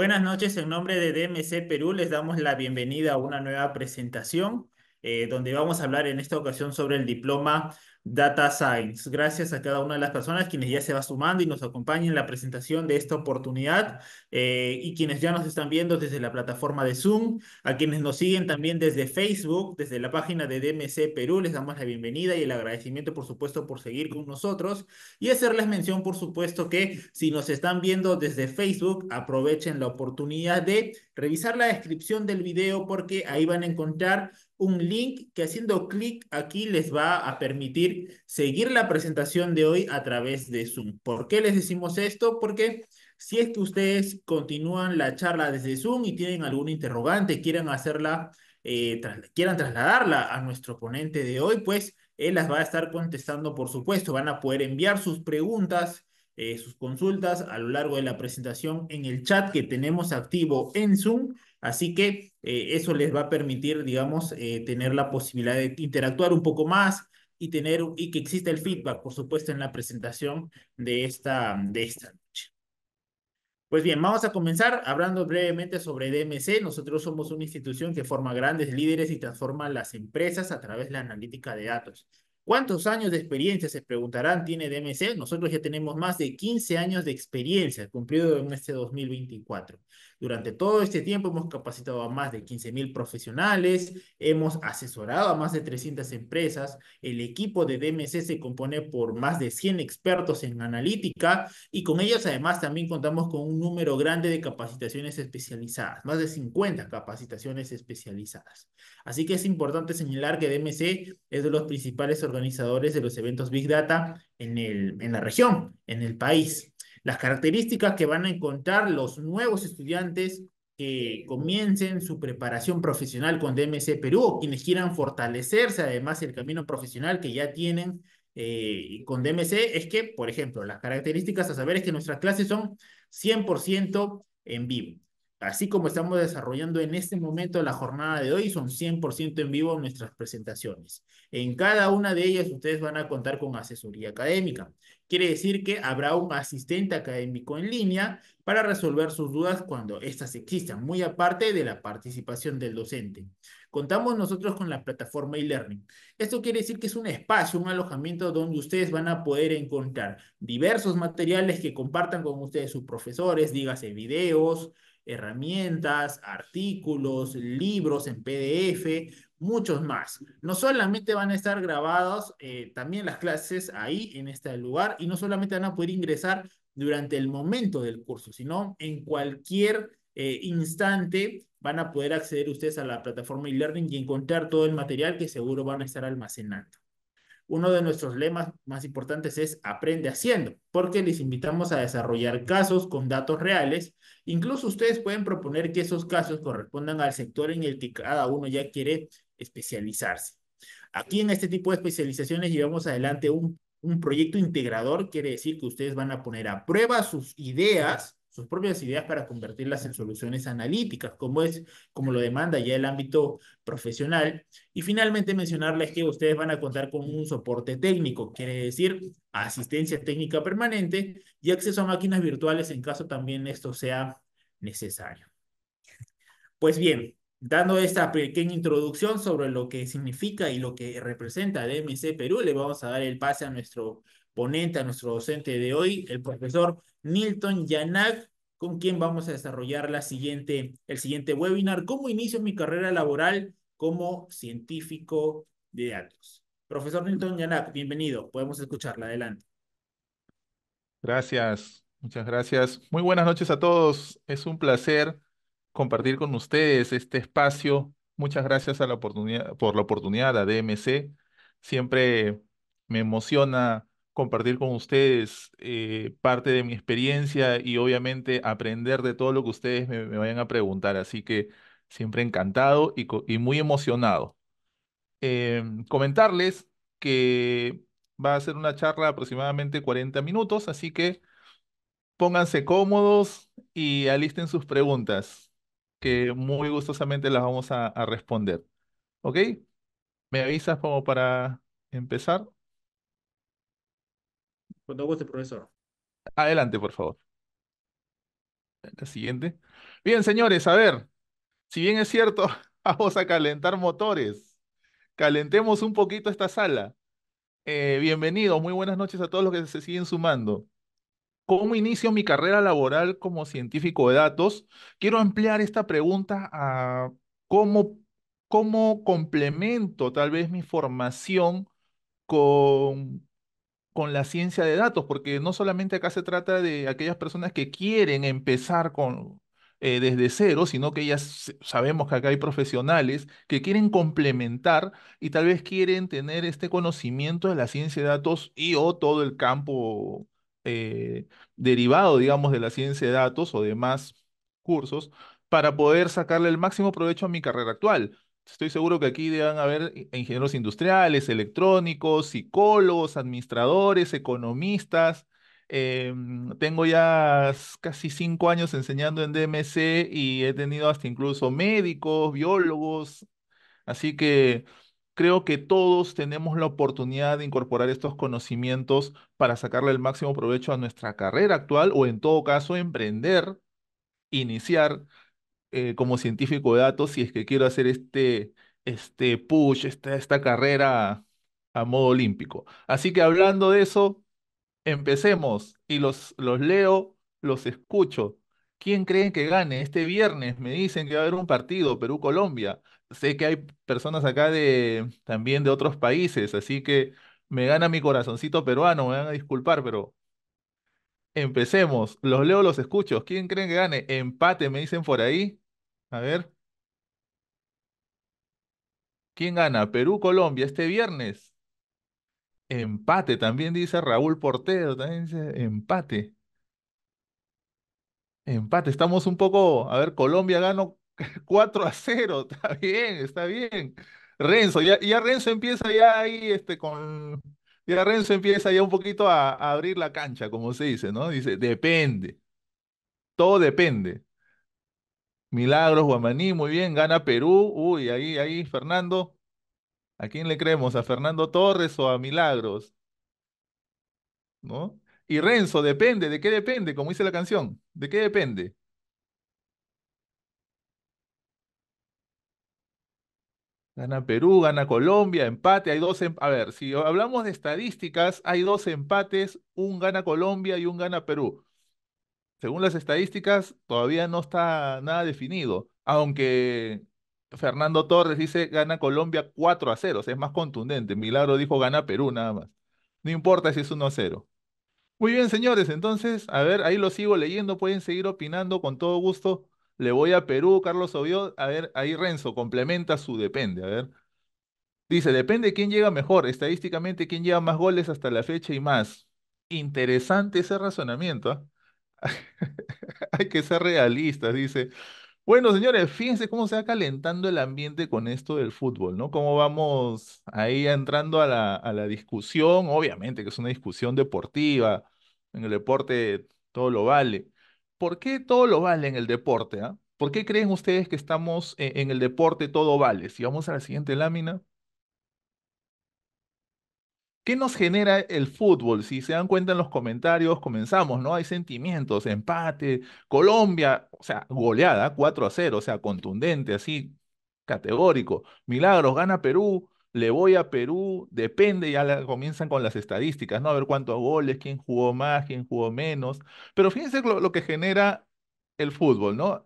Buenas noches, en nombre de DMC Perú les damos la bienvenida a una nueva presentación eh, donde vamos a hablar en esta ocasión sobre el diploma Data Science. Gracias a cada una de las personas quienes ya se va sumando y nos acompañan en la presentación de esta oportunidad eh, y quienes ya nos están viendo desde la plataforma de Zoom, a quienes nos siguen también desde Facebook, desde la página de DMC Perú, les damos la bienvenida y el agradecimiento, por supuesto, por seguir con nosotros y hacerles mención, por supuesto, que si nos están viendo desde Facebook, aprovechen la oportunidad de revisar la descripción del video porque ahí van a encontrar un link que haciendo clic aquí les va a permitir seguir la presentación de hoy a través de Zoom. ¿Por qué les decimos esto? Porque si es que ustedes continúan la charla desde Zoom y tienen algún interrogante, quieran hacerla, eh, quieran trasladarla a nuestro ponente de hoy, pues él las va a estar contestando, por supuesto. Van a poder enviar sus preguntas, eh, sus consultas a lo largo de la presentación en el chat que tenemos activo en Zoom Así que eh, eso les va a permitir, digamos, eh, tener la posibilidad de interactuar un poco más y, tener, y que exista el feedback, por supuesto, en la presentación de esta, de esta noche. Pues bien, vamos a comenzar hablando brevemente sobre DMC. Nosotros somos una institución que forma grandes líderes y transforma las empresas a través de la analítica de datos. ¿Cuántos años de experiencia, se preguntarán, tiene DMC? Nosotros ya tenemos más de 15 años de experiencia, cumplido en este 2024. Durante todo este tiempo hemos capacitado a más de 15.000 profesionales, hemos asesorado a más de 300 empresas, el equipo de DMC se compone por más de 100 expertos en analítica y con ellos además también contamos con un número grande de capacitaciones especializadas, más de 50 capacitaciones especializadas. Así que es importante señalar que DMC es de los principales organizadores de los eventos Big Data en, el, en la región, en el país las características que van a encontrar los nuevos estudiantes que comiencen su preparación profesional con DMC Perú o quienes quieran fortalecerse además el camino profesional que ya tienen eh, con DMC es que, por ejemplo, las características a saber es que nuestras clases son 100% en vivo. Así como estamos desarrollando en este momento la jornada de hoy, son 100% en vivo nuestras presentaciones. En cada una de ellas ustedes van a contar con asesoría académica. Quiere decir que habrá un asistente académico en línea para resolver sus dudas cuando éstas existan, muy aparte de la participación del docente. Contamos nosotros con la plataforma e-learning. Esto quiere decir que es un espacio, un alojamiento donde ustedes van a poder encontrar diversos materiales que compartan con ustedes sus profesores, dígase videos, herramientas, artículos, libros en PDF, muchos más. No solamente van a estar grabados eh, también las clases ahí en este lugar y no solamente van a poder ingresar durante el momento del curso, sino en cualquier eh, instante van a poder acceder ustedes a la plataforma e-learning y encontrar todo el material que seguro van a estar almacenando uno de nuestros lemas más importantes es aprende haciendo, porque les invitamos a desarrollar casos con datos reales. Incluso ustedes pueden proponer que esos casos correspondan al sector en el que cada uno ya quiere especializarse. Aquí en este tipo de especializaciones llevamos adelante un, proyecto integrador, quiere decir que ustedes van a poner a prueba sus ideas sus propias ideas para convertirlas en soluciones analíticas, como es, como lo demanda ya el ámbito profesional. Y finalmente mencionarles que ustedes van a contar con un soporte técnico, quiere decir asistencia técnica permanente y acceso a máquinas virtuales en caso también esto sea necesario. Pues bien, dando esta pequeña introducción sobre lo que significa y lo que representa DMC Perú, le vamos a dar el pase a nuestro ponente, a nuestro docente de hoy, el profesor Nilton Yanak, con quién vamos a desarrollar la siguiente, el siguiente webinar, cómo inicio mi carrera laboral como científico de datos. Profesor Nilton Yanak, bienvenido, podemos escucharla, adelante. Gracias, muchas gracias. Muy buenas noches a todos, es un placer compartir con ustedes este espacio. Muchas gracias a la oportunidad, por la oportunidad a DMC. Siempre me emociona compartir con ustedes eh, parte de mi experiencia y obviamente aprender de todo lo que ustedes me, vayan a preguntar. Así que siempre encantado y, muy emocionado. Em, comentarles que va a ser una charla de aproximadamente 40 minutos, así que pónganse cómodos y alisten sus preguntas, que muy gustosamente las vamos a, a responder. ¿Ok? ¿Me avisas como para empezar? Cuando este profesor. Adelante, por favor. La siguiente. Bien, señores, a ver. Si bien es cierto, vamos a calentar motores. Calentemos un poquito esta sala. Eh, bienvenidos, muy buenas noches a todos los que se siguen sumando. ¿Cómo inicio mi carrera laboral como científico de datos? Quiero ampliar esta pregunta a cómo, cómo complemento tal vez mi formación con con la ciencia de datos, porque no solamente acá se trata de aquellas personas que quieren empezar con, eh, desde cero, sino que ya sabemos que acá hay profesionales que quieren complementar y tal vez quieren tener este conocimiento de la ciencia de datos y o todo el campo eh, derivado, digamos, de la ciencia de datos o demás cursos para poder sacarle el máximo provecho a mi carrera actual. Estoy seguro que aquí deben haber ingenieros industriales, electrónicos, psicólogos, administradores, economistas. Em, tengo ya casi cinco años enseñando en DMC y he tenido hasta incluso médicos, biólogos. Así que creo que todos tenemos la oportunidad de incorporar estos conocimientos para sacarle el máximo provecho a nuestra carrera actual o en todo caso emprender, iniciar eh, como científico de datos si es que quiero hacer este, este push, esta, esta carrera a modo olímpico. Así que hablando de eso, empecemos y los, los leo, los escucho. ¿Quién creen que gane? Este viernes me dicen que va a haber un partido, Perú-Colombia. Sé que hay personas acá de, también de otros países, así que me gana mi corazoncito peruano, me van a disculpar, pero empecemos. Los leo, los escucho. ¿Quién creen que gane? Empate, me dicen por ahí. A ver. ¿Quién gana? Perú-Colombia este viernes. Empate, también dice Raúl Portero, también dice empate. Empate, estamos un poco, a ver, Colombia gano 4 a 0, está bien, está bien. Renzo, ya, ya Renzo empieza ya ahí este, con, ya Renzo empieza ya un poquito a abrir la cancha, como se dice, ¿no? Dice, depende, todo depende. Milagros, Guamaní, muy bien, gana Perú. Uy, ahí, ahí, Fernando. ¿A quién le creemos? ¿A Fernando Torres o a Milagros? ¿No? Y Renzo, depende, ¿de qué depende? Como dice la canción, ¿de qué depende? Gana Perú, gana Colombia, empate, hay dos em-, A ver, si hablamos de estadísticas, hay dos empates, un gana Colombia y un gana Perú según las estadísticas, todavía no está nada definido. Aunque Fernando Torres dice gana Colombia 4 a 0, es más contundente. Milagro dijo gana Perú nada más. No importa si es 1 a 0. Muy bien, señores, entonces, a ver, ahí lo sigo leyendo, pueden seguir opinando con todo gusto. Le voy a Perú, Carlos Obió, a ver, ahí Renzo complementa su depende, a ver. Dice, depende quién llega mejor, estadísticamente quién lleva más goles hasta la fecha y más. Interesante ese razonamiento, ¿ah? Hay que ser realistas, dice. Bueno, señores, fíjense cómo se va calentando el ambiente con esto del fútbol, ¿no? Cómo vamos ahí entrando a la, a la discusión, obviamente que es una discusión deportiva, en el deporte todo lo vale. ¿Por qué todo lo vale en el deporte? Ah? ¿Por qué creen ustedes que estamos eh, en el deporte todo vale? Si vamos a la siguiente lámina. ¿Qué nos genera el fútbol? Si se dan cuenta en los comentarios, comenzamos, ¿no? Hay sentimientos, empate, Colombia, o sea, goleada, 4 a 0, o sea, contundente, así, categórico. Milagros, gana Perú, le voy a Perú, depende, ya comienzan con las estadísticas, ¿no? A ver cuántos goles, quién jugó más, quién jugó menos. Pero fíjense lo que genera el fútbol, ¿no?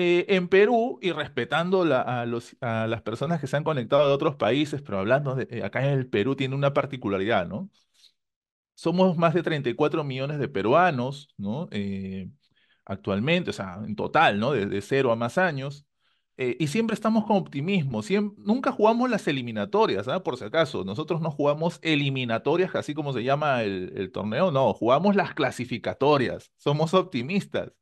Eh, en Perú y respetando a, los, a, las personas que se han conectado de otros países, pero hablando de, eh, acá en el Perú tiene una particularidad, ¿no? Somos más de 34 millones de peruanos, ¿no? Eh, actualmente, o sea, en total, ¿no? Desde cero a más años. y siempre estamos con optimismo, siempre, nunca jugamos las eliminatorias, ¿ah? por si acaso, nosotros no jugamos eliminatorias, así como se llama el, el torneo, no, jugamos las clasificatorias, somos optimistas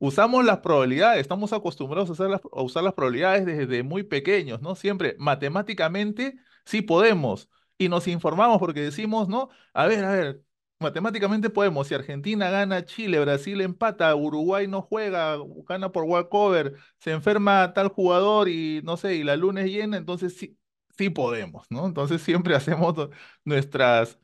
usamos las probabilidades, estamos acostumbrados a, usar las probabilidades desde muy pequeños, ¿no? Siempre matemáticamente sí podemos y nos informamos porque decimos, ¿no? A ver, a ver, matemáticamente podemos. Si Argentina gana, Chile, Brasil empata, Uruguay no juega, gana por walkover, se enferma tal jugador y no sé, y la luna es llena, entonces sí, sí podemos, ¿no? Entonces siempre hacemos nuestras,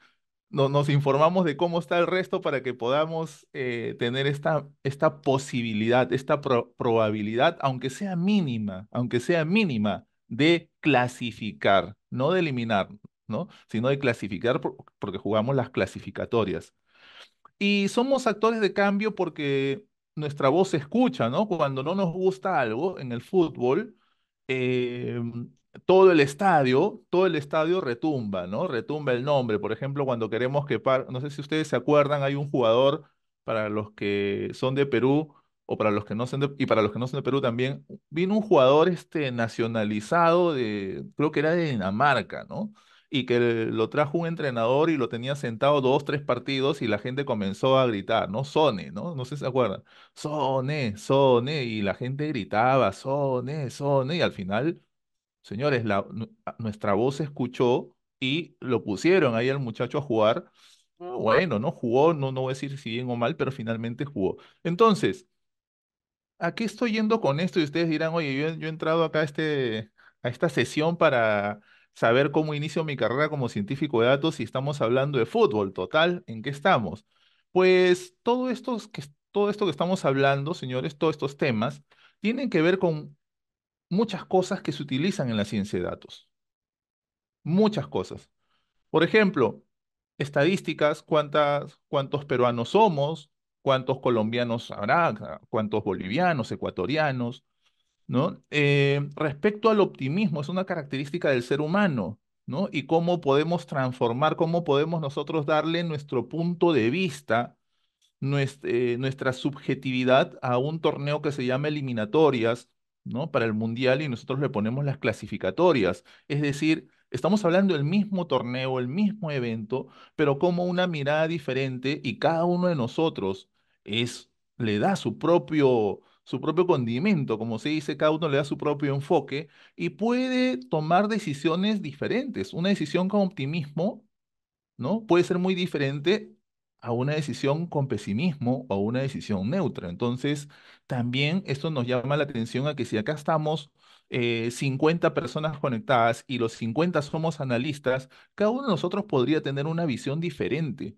nos informamos de cómo está el resto para que podamos eh, tener esta, esta posibilidad, esta probabilidad, aunque sea mínima, aunque sea mínima, de clasificar, no de eliminar, ¿no? sino de clasificar porque jugamos las clasificatorias. Y somos actores de cambio porque nuestra voz se escucha, ¿no? Cuando no nos gusta algo en el fútbol, eh, todo el estadio, todo el estadio retumba, ¿no? Retumba el nombre. Por ejemplo, cuando queremos que, par... no sé si ustedes se acuerdan, hay un jugador para los que son de Perú o para los que no son y para los que no son de Perú también, vino un jugador este, nacionalizado de, creo que era de Dinamarca, ¿no? Y que lo trajo un entrenador y lo tenía sentado dos, tres partidos y la gente comenzó a gritar, ¿no? Sone, ¿no? No sé si se acuerdan. Sone, Sone. Y la gente gritaba, Sone, Sone. Y al final Señores, la, nuestra voz se escuchó y lo pusieron ahí al muchacho a jugar. Ah, bueno, no jugó, no, no voy a decir si bien o mal, pero finalmente jugó. Entonces, ¿a qué estoy yendo con esto? Y ustedes dirán, oye, yo, he entrado acá a, este, a esta sesión para saber cómo inicio mi carrera como científico de datos y estamos hablando de fútbol total, ¿en qué estamos? Pues todo esto que, todo esto que estamos hablando, señores, todos estos temas, tienen que ver con muchas cosas que se utilizan en la ciencia de datos. Muchas cosas. Por ejemplo, estadísticas, cuántos peruanos somos, cuántos colombianos habrá, cuántos bolivianos, ecuatorianos, ¿no? Eh, respecto al optimismo, es una característica del ser humano, ¿no? Y cómo podemos transformar, cómo podemos nosotros darle nuestro punto de vista, nuestra, eh, nuestra subjetividad a un torneo que se llama eliminatorias, ¿no? Para el Mundial y nosotros le ponemos las clasificatorias. Es decir, estamos hablando del mismo torneo, el mismo evento, pero como una mirada diferente y cada uno de nosotros es, le da su propio, su propio condimento, como se dice, cada uno le da su propio enfoque y puede tomar decisiones diferentes. Una decisión con optimismo, ¿no? Puede ser muy diferente a una decisión con pesimismo o a una decisión neutra. Entonces, también esto nos llama la atención a que si acá estamos 50 eh, personas conectadas y los 50 somos analistas, cada uno de nosotros podría tener una visión diferente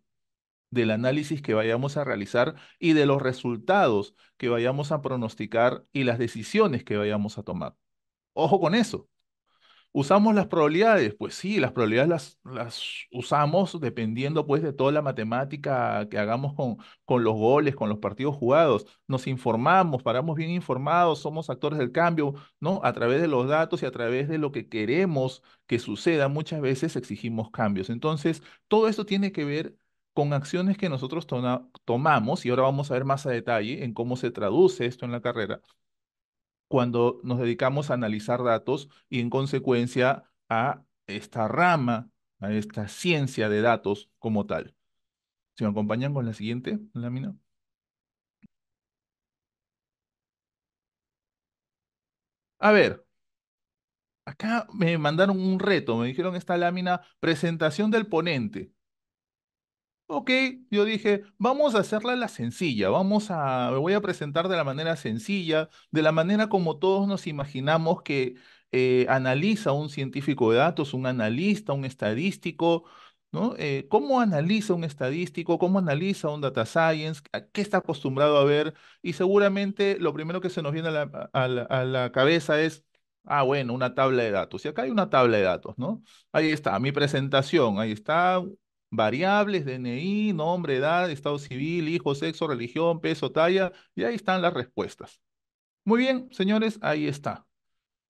del análisis que vayamos a realizar y de los resultados que vayamos a pronosticar y las decisiones que vayamos a tomar. Ojo con eso. ¿Usamos las probabilidades? Pues sí, las probabilidades las, usamos dependiendo pues de toda la matemática que hagamos con, con los goles, con los partidos jugados. Nos informamos, paramos bien informados, somos actores del cambio, ¿no? A través de los datos y a través de lo que queremos que suceda, muchas veces exigimos cambios. Entonces, todo esto tiene que ver con acciones que nosotros tomamos, y ahora vamos a ver más a detalle en cómo se traduce esto en la carrera, cuando nos dedicamos a analizar datos y en consecuencia a esta rama, a esta ciencia de datos como tal. ¿Se me acompañan con la siguiente lámina? A ver, acá me mandaron un reto, me dijeron esta lámina, presentación del ponente. Ok, yo dije, vamos a hacerla la sencilla, vamos a, me voy a presentar de la manera sencilla, de la manera como todos nos imaginamos que eh, analiza un científico de datos, un analista, un estadístico, ¿no? Eh, ¿Cómo analiza un estadístico? ¿Cómo analiza un data science? ¿Qué está acostumbrado a ver? Y seguramente lo primero que se nos viene a la, a la cabeza es, Ah, bueno, una tabla de datos. Y acá hay una tabla de datos, ¿no? Ahí está, mi presentación, ahí está variables, DNI, nombre, edad, estado civil, hijo, sexo, religión, peso, talla, y ahí están las respuestas. Muy bien, señores, ahí está.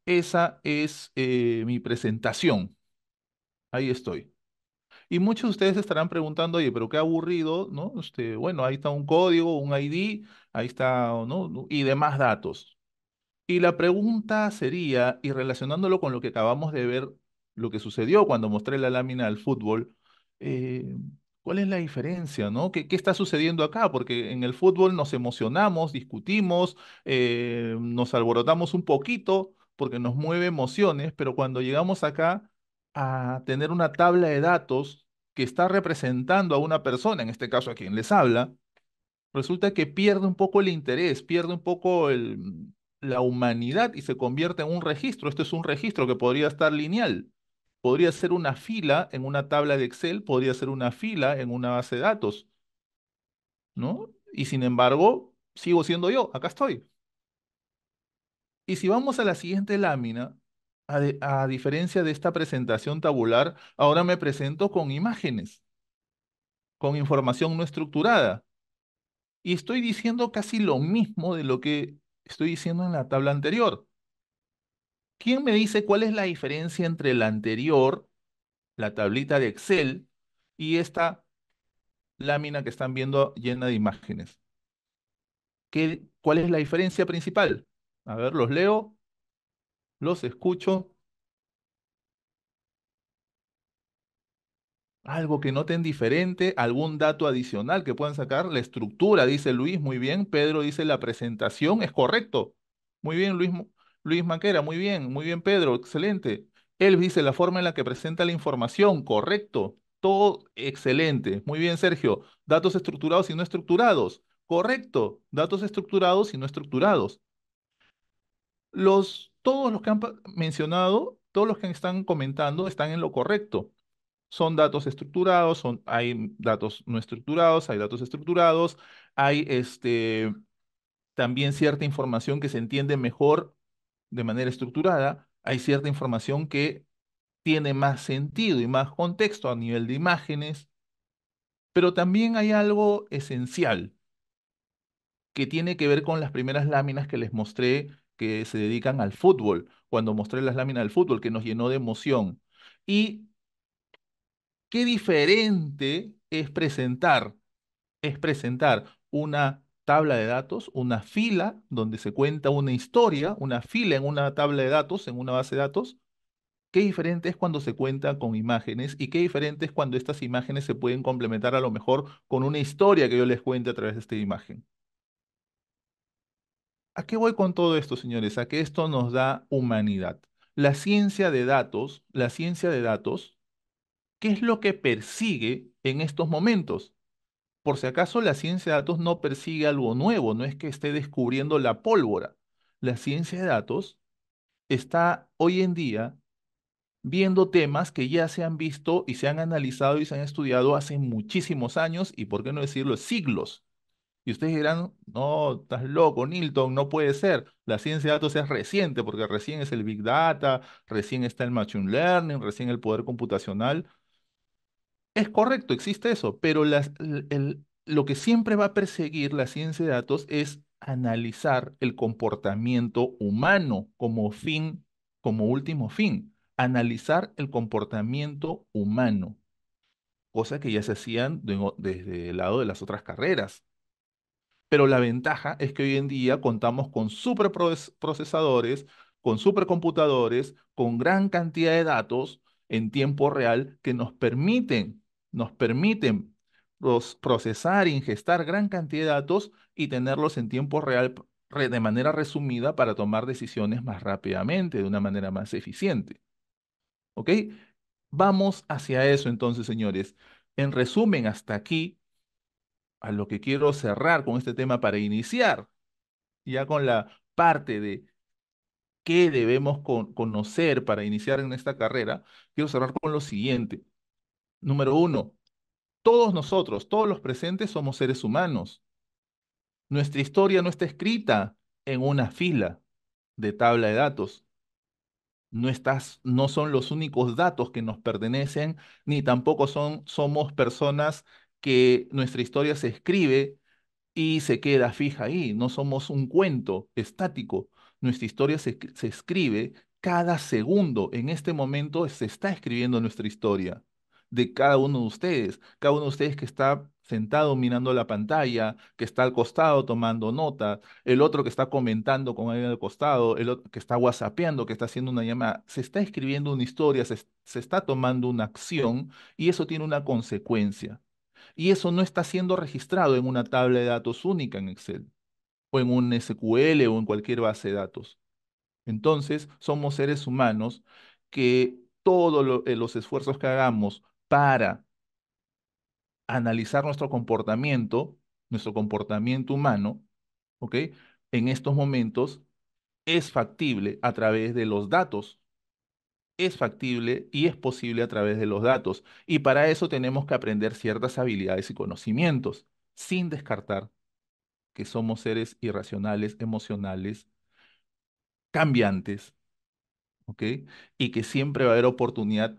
Esa es eh, mi presentación. Ahí estoy. Y muchos de ustedes estarán preguntando, oye, pero qué aburrido, ¿no? Este, bueno, ahí está un código, un ID, ahí está, ¿no? Y demás datos. Y la pregunta sería, y relacionándolo con lo que acabamos de ver, lo que sucedió cuando mostré la lámina al fútbol, eh, ¿Cuál es la diferencia, ¿Qué, está sucediendo acá? Porque en el fútbol nos emocionamos, discutimos, eh, nos alborotamos un poquito porque nos mueve emociones, pero cuando llegamos acá a tener una tabla de datos que está representando a una persona, en este caso a quien les habla, resulta que pierde un poco el interés, pierde un poco la humanidad y se convierte en un registro. Esto es un registro que podría estar lineal, podría ser una fila en una tabla de Excel, podría ser una fila en una base de datos, ¿no? Y sin embargo, sigo siendo yo, acá estoy. Y si vamos a la siguiente lámina, a, a diferencia de esta presentación tabular, ahora me presento con imágenes, con información no estructurada. Y estoy diciendo casi lo mismo de lo que estoy diciendo en la tabla anterior. ¿Quién me dice cuál es la diferencia entre la anterior, la tablita de Excel, y esta lámina que están viendo llena de imágenes? ¿Qué, ¿Cuál es la diferencia principal? A ver, los leo, los escucho. Algo que noten diferente, algún dato adicional que puedan sacar. La estructura, dice Luis, muy bien. Pedro dice la presentación, es correcto. Muy bien, Luis, Luis Maquera, muy bien, muy bien, Pedro, excelente. Él dice la forma en la que presenta la información, correcto. Todo excelente. Muy bien, Sergio. Datos estructurados y no estructurados. Correcto. Datos estructurados y no estructurados. Los, todos los que han mencionado, todos los que están comentando están en lo correcto. Son datos estructurados, son, hay datos no estructurados, hay datos estructurados, hay este, también cierta información que se entiende mejor de manera estructurada, hay cierta información que tiene más sentido y más contexto a nivel de imágenes, pero también hay algo esencial que tiene que ver con las primeras láminas que les mostré que se dedican al fútbol, cuando mostré las láminas del fútbol, que nos llenó de emoción. Y qué diferente es presentar, es presentar una tabla de datos, una fila donde se cuenta una historia, una fila en una tabla de datos, en una base de datos. Qué diferente es cuando se cuenta con imágenes y qué diferente es cuando estas imágenes se pueden complementar a lo mejor con una historia que yo les cuente a través de esta imagen. ¿A qué voy con todo esto, señores? A que esto nos da humanidad. La ciencia de datos, la ciencia de datos, ¿qué es lo que persigue en estos momentos? Por si acaso la ciencia de datos no persigue algo nuevo, no es que esté descubriendo la pólvora. La ciencia de datos está hoy en día viendo temas que ya se han visto y se han analizado y se han estudiado hace muchísimos años y, por qué no decirlo, siglos. Y ustedes dirán, no, estás loco, Nilton, no puede ser. La ciencia de datos es reciente, porque recién es el Big Data, recién está el Machine Learning, recién el poder computacional. Es correcto, existe eso, pero lo que siempre va a perseguir la ciencia de datos es analizar el comportamiento humano como fin, como último fin, analizar el comportamiento humano, cosa que ya se hacían desde el lado de las otras carreras. Pero la ventaja es que hoy en día contamos con superprocesadores, con supercomputadores, con gran cantidad de datos en tiempo real que nos permiten nos permiten los procesar, ingestar gran cantidad de datos y tenerlos en tiempo real de manera resumida para tomar decisiones más rápidamente, de una manera más eficiente. ¿Ok? Vamos hacia eso entonces, señores. En resumen, hasta aquí, a lo que quiero cerrar con este tema para iniciar, ya con la parte de qué debemos conocer para iniciar en esta carrera, quiero cerrar con lo siguiente. Número uno, todos nosotros, todos los presentes somos seres humanos. Nuestra historia no está escrita en una fila de tabla de datos. No, no son los únicos datos que nos pertenecen, ni tampoco son, somos personas que nuestra historia se escribe y se queda fija ahí. No somos un cuento estático. Nuestra historia se escribe cada segundo. En este momento se está escribiendo nuestra historia de cada uno de ustedes, cada uno de ustedes que está sentado mirando la pantalla, que está al costado tomando nota, el otro que está comentando con alguien al costado, el otro que está whatsappeando, que está haciendo una llamada, se está escribiendo una historia, se, se está tomando una acción y eso tiene una consecuencia. Y eso no está siendo registrado en una tabla de datos única en Excel, o en un SQL o en cualquier base de datos. Entonces, somos seres humanos que todos eh, los esfuerzos que hagamos para analizar nuestro comportamiento, nuestro comportamiento humano, ¿ok? En estos momentos es factible a través de los datos. Es factible y es posible a través de los datos. Y para eso tenemos que aprender ciertas habilidades y conocimientos, sin descartar que somos seres irracionales, emocionales, cambiantes, ¿ok? Y que siempre va a haber oportunidad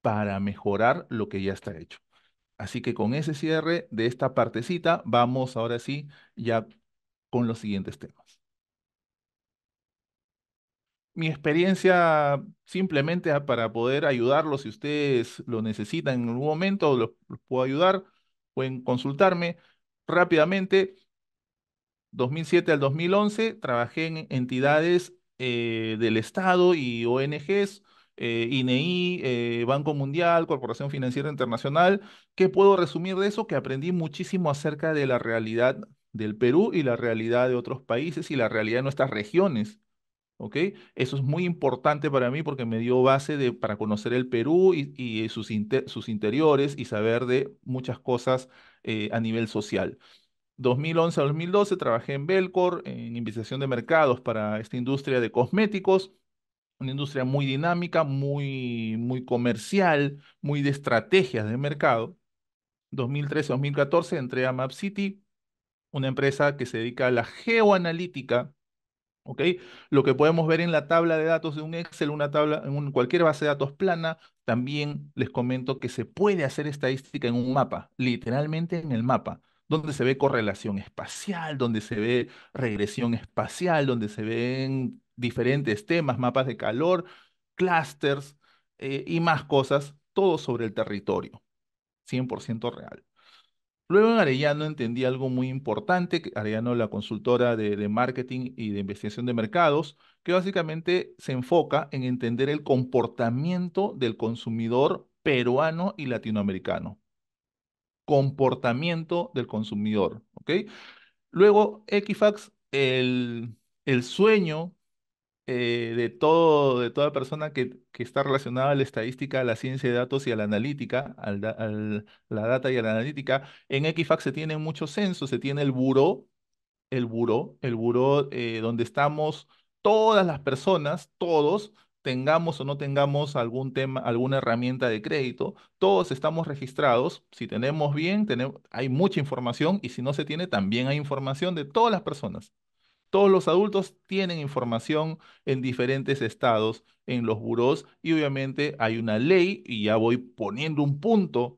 para mejorar lo que ya está hecho. Así que con ese cierre de esta partecita, vamos ahora sí ya con los siguientes temas. Mi experiencia simplemente ah, para poder ayudarlos, si ustedes lo necesitan en algún momento, los, puedo ayudar, pueden consultarme rápidamente. 2007 al 2011 trabajé en entidades eh, del Estado y ONGs INEI, eh, eh, Banco Mundial, Corporación Financiera Internacional. ¿Qué puedo resumir de eso? Que aprendí muchísimo acerca de la realidad del Perú y la realidad de otros países y la realidad de nuestras regiones. ¿ok? Eso es muy importante para mí porque me dio base de, para conocer el Perú y, sus, interiores y saber de muchas cosas eh, a nivel social. 2011 a 2012 trabajé en Belcor, en investigación de mercados para esta industria de cosméticos una industria muy dinámica, muy, muy comercial, muy de estrategias de mercado. 2013-2014 entré a Map City, una empresa que se dedica a la geoanalítica. Lo que podemos ver en la tabla de datos de un Excel, una tabla, en cualquier base de datos plana, también les comento que se puede hacer estadística en un mapa, literalmente en el mapa donde se ve correlación espacial, donde se ve regresión espacial, donde se ven diferentes temas, mapas de calor, clusters eh, y más cosas, todo sobre el territorio, 100% real. Luego en Arellano entendí algo muy importante, Arellano la consultora de marketing y de investigación de mercados, que básicamente se enfoca en entender el comportamiento del consumidor peruano y latinoamericano comportamiento del consumidor. Luego, Equifax, el, sueño eh, de, todo, de toda persona que, está relacionada a la estadística, a la ciencia de datos y a la analítica, a la data y a la analítica, en Equifax se tiene mucho censo, se tiene el buró, el buró, el buró eh, donde estamos todas las personas, todos, tengamos o no tengamos algún tema, alguna herramienta de crédito, todos estamos registrados. Si tenemos bien, tenemos, hay mucha información y si no se tiene, también hay información de todas las personas. Todos los adultos tienen información en diferentes estados, en los burós, y obviamente hay una ley, y ya voy poniendo un punto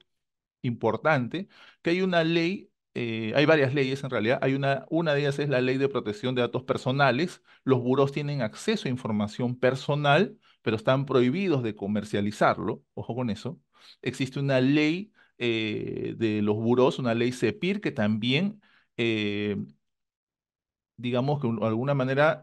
importante, que hay una ley eh, hay varias leyes en realidad. Hay una, una de ellas es la ley de protección de datos personales. Los buros tienen acceso a información personal, pero están prohibidos de comercializarlo. Ojo con eso. Existe una ley eh, de los buros, una ley CEPIR, que también, eh, digamos que de alguna manera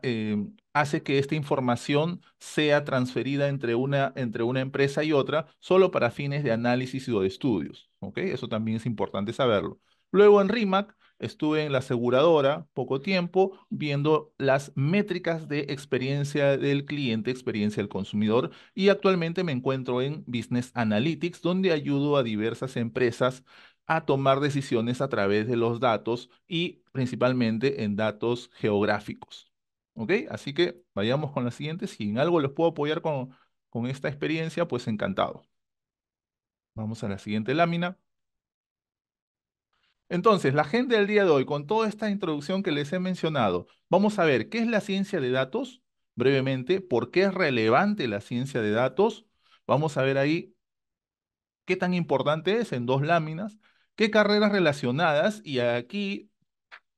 hace que esta información sea transferida entre una, entre una empresa y otra solo para fines de análisis o de estudios. Eso también es importante saberlo. Luego en RIMAC estuve en la aseguradora poco tiempo viendo las métricas de experiencia del cliente, experiencia del consumidor y actualmente me encuentro en Business Analytics donde ayudo a diversas empresas a tomar decisiones a través de los datos y principalmente en datos geográficos. ¿Ok? Así que vayamos con la siguiente. Si en algo les puedo apoyar con, con esta experiencia, pues encantado. Vamos a la siguiente lámina. Entonces, la gente del día de hoy, con toda esta introducción que les he mencionado, vamos a ver qué es la ciencia de datos, brevemente, por qué es relevante la ciencia de datos. Vamos a ver ahí qué tan importante es en dos láminas, qué carreras relacionadas y aquí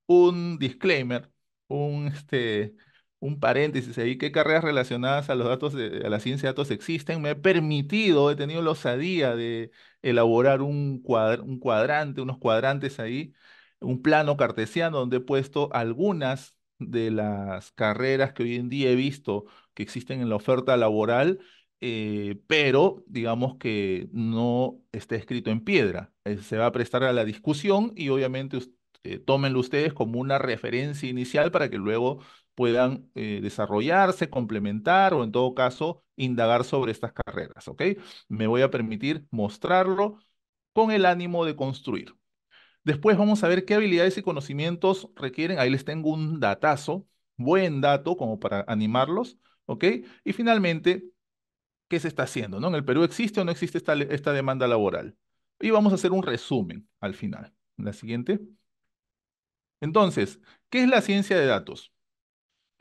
un disclaimer, un este, un paréntesis ahí, qué carreras relacionadas a los datos, a la ciencia de datos existen. Me he permitido, he tenido la osadía de elaborar un, un cuadrante, unos cuadrantes ahí, un plano cartesiano donde he puesto algunas de las carreras que hoy en día he visto que existen en la oferta laboral, eh, pero digamos que no está escrito en piedra. Eh, se va a prestar a la discusión y obviamente eh, tómenlo ustedes como una referencia inicial para que luego puedan eh, desarrollarse, complementar o en todo caso indagar sobre estas carreras, ¿ok? Me voy a permitir mostrarlo con el ánimo de construir. Después vamos a ver qué habilidades y conocimientos requieren. Ahí les tengo un datazo, buen dato como para animarlos, ¿ok? Y finalmente, ¿qué se está haciendo? ¿no? ¿En el Perú existe o no existe esta demanda laboral? Y vamos a hacer un resumen al final. La siguiente. Entonces, ¿qué es la ciencia de datos?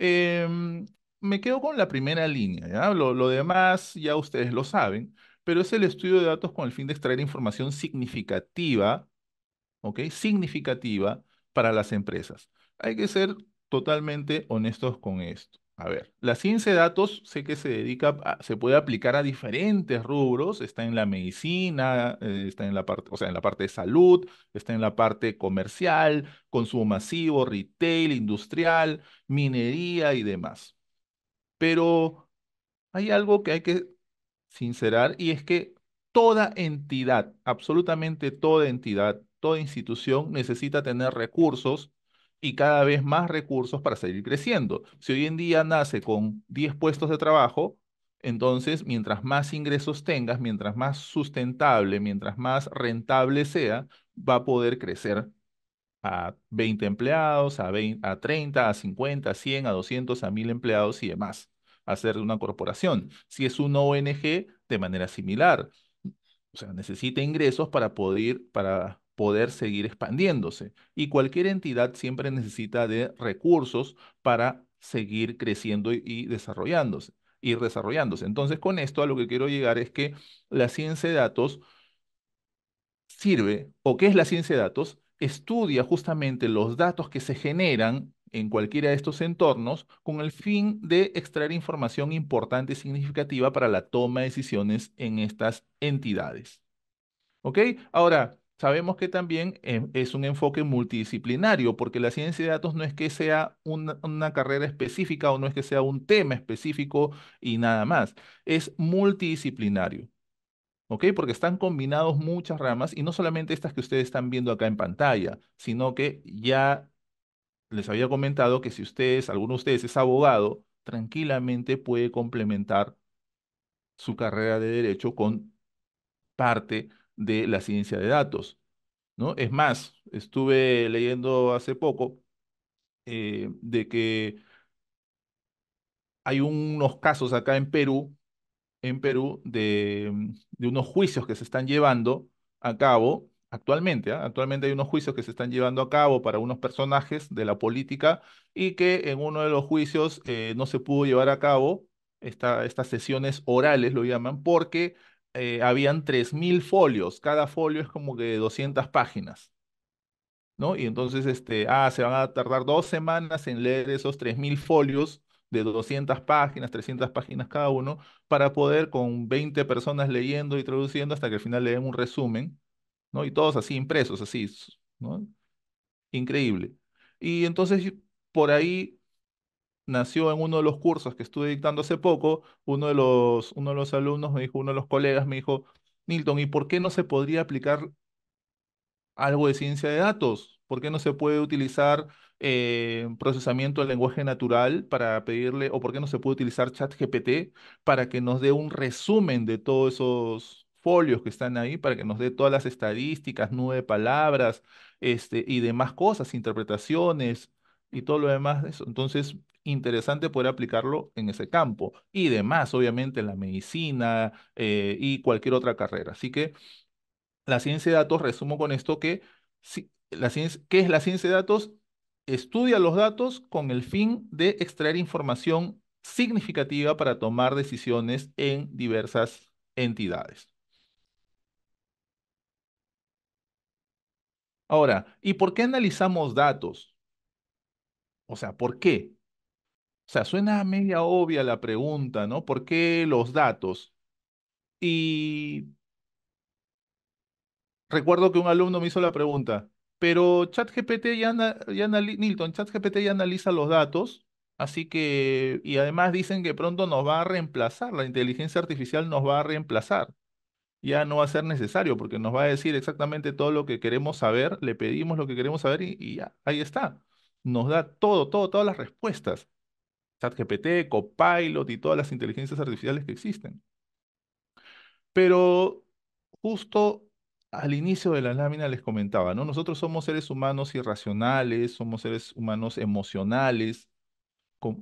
Em, me quedo con la primera línea, ¿ya? Lo, lo, demás ya ustedes lo saben, pero es el estudio de datos con el fin de extraer información significativa, ¿ok? Significativa para las empresas. Hay que ser totalmente honestos con esto. A ver, la ciencia de datos sé que se dedica, se puede aplicar a diferentes rubros, está en la medicina, eh, está en la parte, o sea, en la parte de salud, está en la parte comercial, consumo masivo, retail, industrial, minería y demás. Pero hay algo que hay que sincerar y es que toda entidad, absolutamente toda entidad, toda institución necesita tener recursos y cada vez más recursos para seguir creciendo. Si hoy en día nace con 10 puestos de trabajo, entonces mientras más ingresos tengas, mientras más sustentable, mientras más rentable sea, va a poder crecer a 20 empleados, a, a 30, a 50, a 100, a 200, a 1000 empleados y demás. Hacer una corporación. Si es una ONG, de manera similar. O sea, necesita ingresos para poder, para poder seguir expandiéndose. Y cualquier entidad siempre necesita de recursos para seguir creciendo y desarrollándose, Y desarrollándose. Entonces, con esto a lo que quiero llegar es que la ciencia de datos sirve, o qué es la ciencia de datos, estudia justamente los datos que se generan en cualquiera de estos entornos con el fin de extraer información importante y significativa para la toma de decisiones en estas entidades. ¿Ok? Ahora, sabemos que también eh, es un enfoque multidisciplinario, porque la ciencia de datos no es que sea una, carrera específica o no es que sea un tema específico y nada más, es multidisciplinario. ¿Ok? Porque están combinados muchas ramas y no solamente estas que ustedes están viendo acá en pantalla, sino que ya les había comentado que si ustedes, alguno de ustedes es abogado, tranquilamente puede complementar su carrera de derecho con parte de la ciencia de datos. ¿no? Es más, estuve leyendo hace poco eh, de que hay unos casos acá en Perú, en Perú, de, mm, unos juicios que se están llevando a cabo actualmente. ¿ah? Actualmente hay unos juicios que se están llevando a cabo para unos personajes de la política y que en uno de los juicios eh, no se pudo llevar a cabo esta, estas sesiones orales, lo llaman, porque eh, habían 3.000 folios, cada folio es como que 200 páginas, ¿no? Y entonces, este, ah, se van a tardar dos semanas en leer esos 3.000 folios de 200 páginas, 300 páginas cada uno, para poder con 20 personas leyendo y traduciendo hasta que al final le den un resumen, ¿no? Y todos así impresos, así, ¿no? Increíble. Y entonces por ahí nació en uno de los cursos que estuve dictando hace poco, uno de los, uno de los alumnos me dijo, uno de los colegas me dijo, Milton, ¿y por qué no se podría aplicar algo de ciencia de datos? ¿Por qué no se puede utilizar eh, procesamiento del lenguaje natural para pedirle, o por qué no se puede utilizar ChatGPT para que nos dé un resumen de todos esos folios que están ahí, para que nos dé todas las estadísticas, nube de palabras este, y demás cosas, interpretaciones y todo lo demás de eso? Entonces, interesante poder aplicarlo en ese campo y demás, obviamente en la medicina eh, y cualquier otra carrera. Así que la ciencia de datos, resumo con esto que, la ciencia, ¿qué es la ciencia de datos? Estudia los datos con el fin de extraer información significativa para tomar decisiones en diversas entidades. Ahora, ¿y por qué analizamos datos? O sea, ¿por qué? O sea, suena media obvia la pregunta, ¿no? ¿Por qué los datos? Y recuerdo que un alumno me hizo la pregunta, pero ChatGPT ya, ya Nilton, ChatGPT ya analiza los datos, así que, y además dicen que pronto nos va a reemplazar, la inteligencia artificial nos va a reemplazar. Ya no va a ser necesario porque nos va a decir exactamente todo lo que queremos saber, le pedimos lo que queremos saber y, y ya, ahí está. Nos da todo, todo, todas las respuestas. ChatGPT, Copilot y todas las inteligencias artificiales que existen. Pero justo al inicio de la lámina les comentaba, ¿no? Nosotros somos seres humanos irracionales, somos seres humanos emocionales,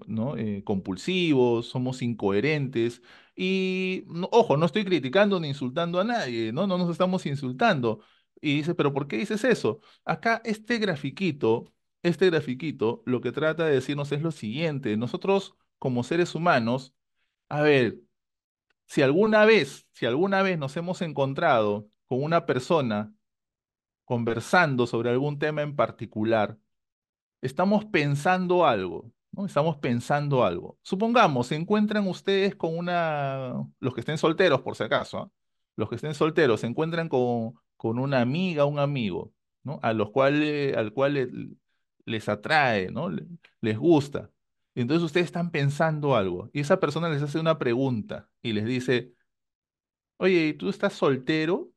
¿no? Eh, compulsivos, somos incoherentes. Y, ojo, no estoy criticando ni insultando a nadie, ¿no? No nos estamos insultando. Y dice, ¿pero por qué dices eso? Acá este grafiquito este grafiquito lo que trata de decirnos es lo siguiente. Nosotros, como seres humanos, a ver, si alguna vez, si alguna vez nos hemos encontrado con una persona conversando sobre algún tema en particular, estamos pensando algo, ¿no? Estamos pensando algo. Supongamos, se encuentran ustedes con una, los que estén solteros por si acaso, ¿ah? los que estén solteros se encuentran con, con una amiga, un amigo, ¿no? A los cuales, al cual les atrae, ¿no? Les gusta. Entonces ustedes están pensando algo y esa persona les hace una pregunta y les dice, oye, ¿tú estás soltero?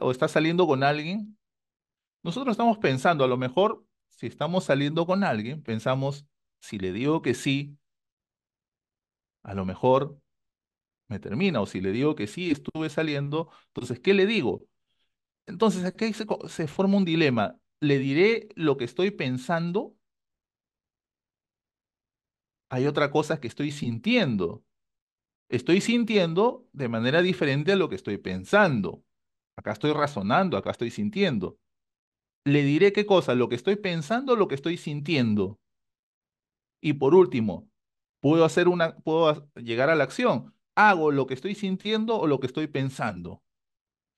¿O estás saliendo con alguien? Nosotros estamos pensando, a lo mejor, si estamos saliendo con alguien, pensamos, si le digo que sí, a lo mejor me termina, o si le digo que sí, estuve saliendo, entonces, ¿qué le digo? Entonces, aquí se, forma un dilema. ¿Le diré lo que estoy pensando? Hay otra cosa que estoy sintiendo. Estoy sintiendo de manera diferente a lo que estoy pensando. Acá estoy razonando, acá estoy sintiendo. Le diré qué cosa, lo que estoy pensando, o lo que estoy sintiendo. Y por último, puedo hacer una, puedo llegar a la acción. Hago lo que estoy sintiendo o lo que estoy pensando.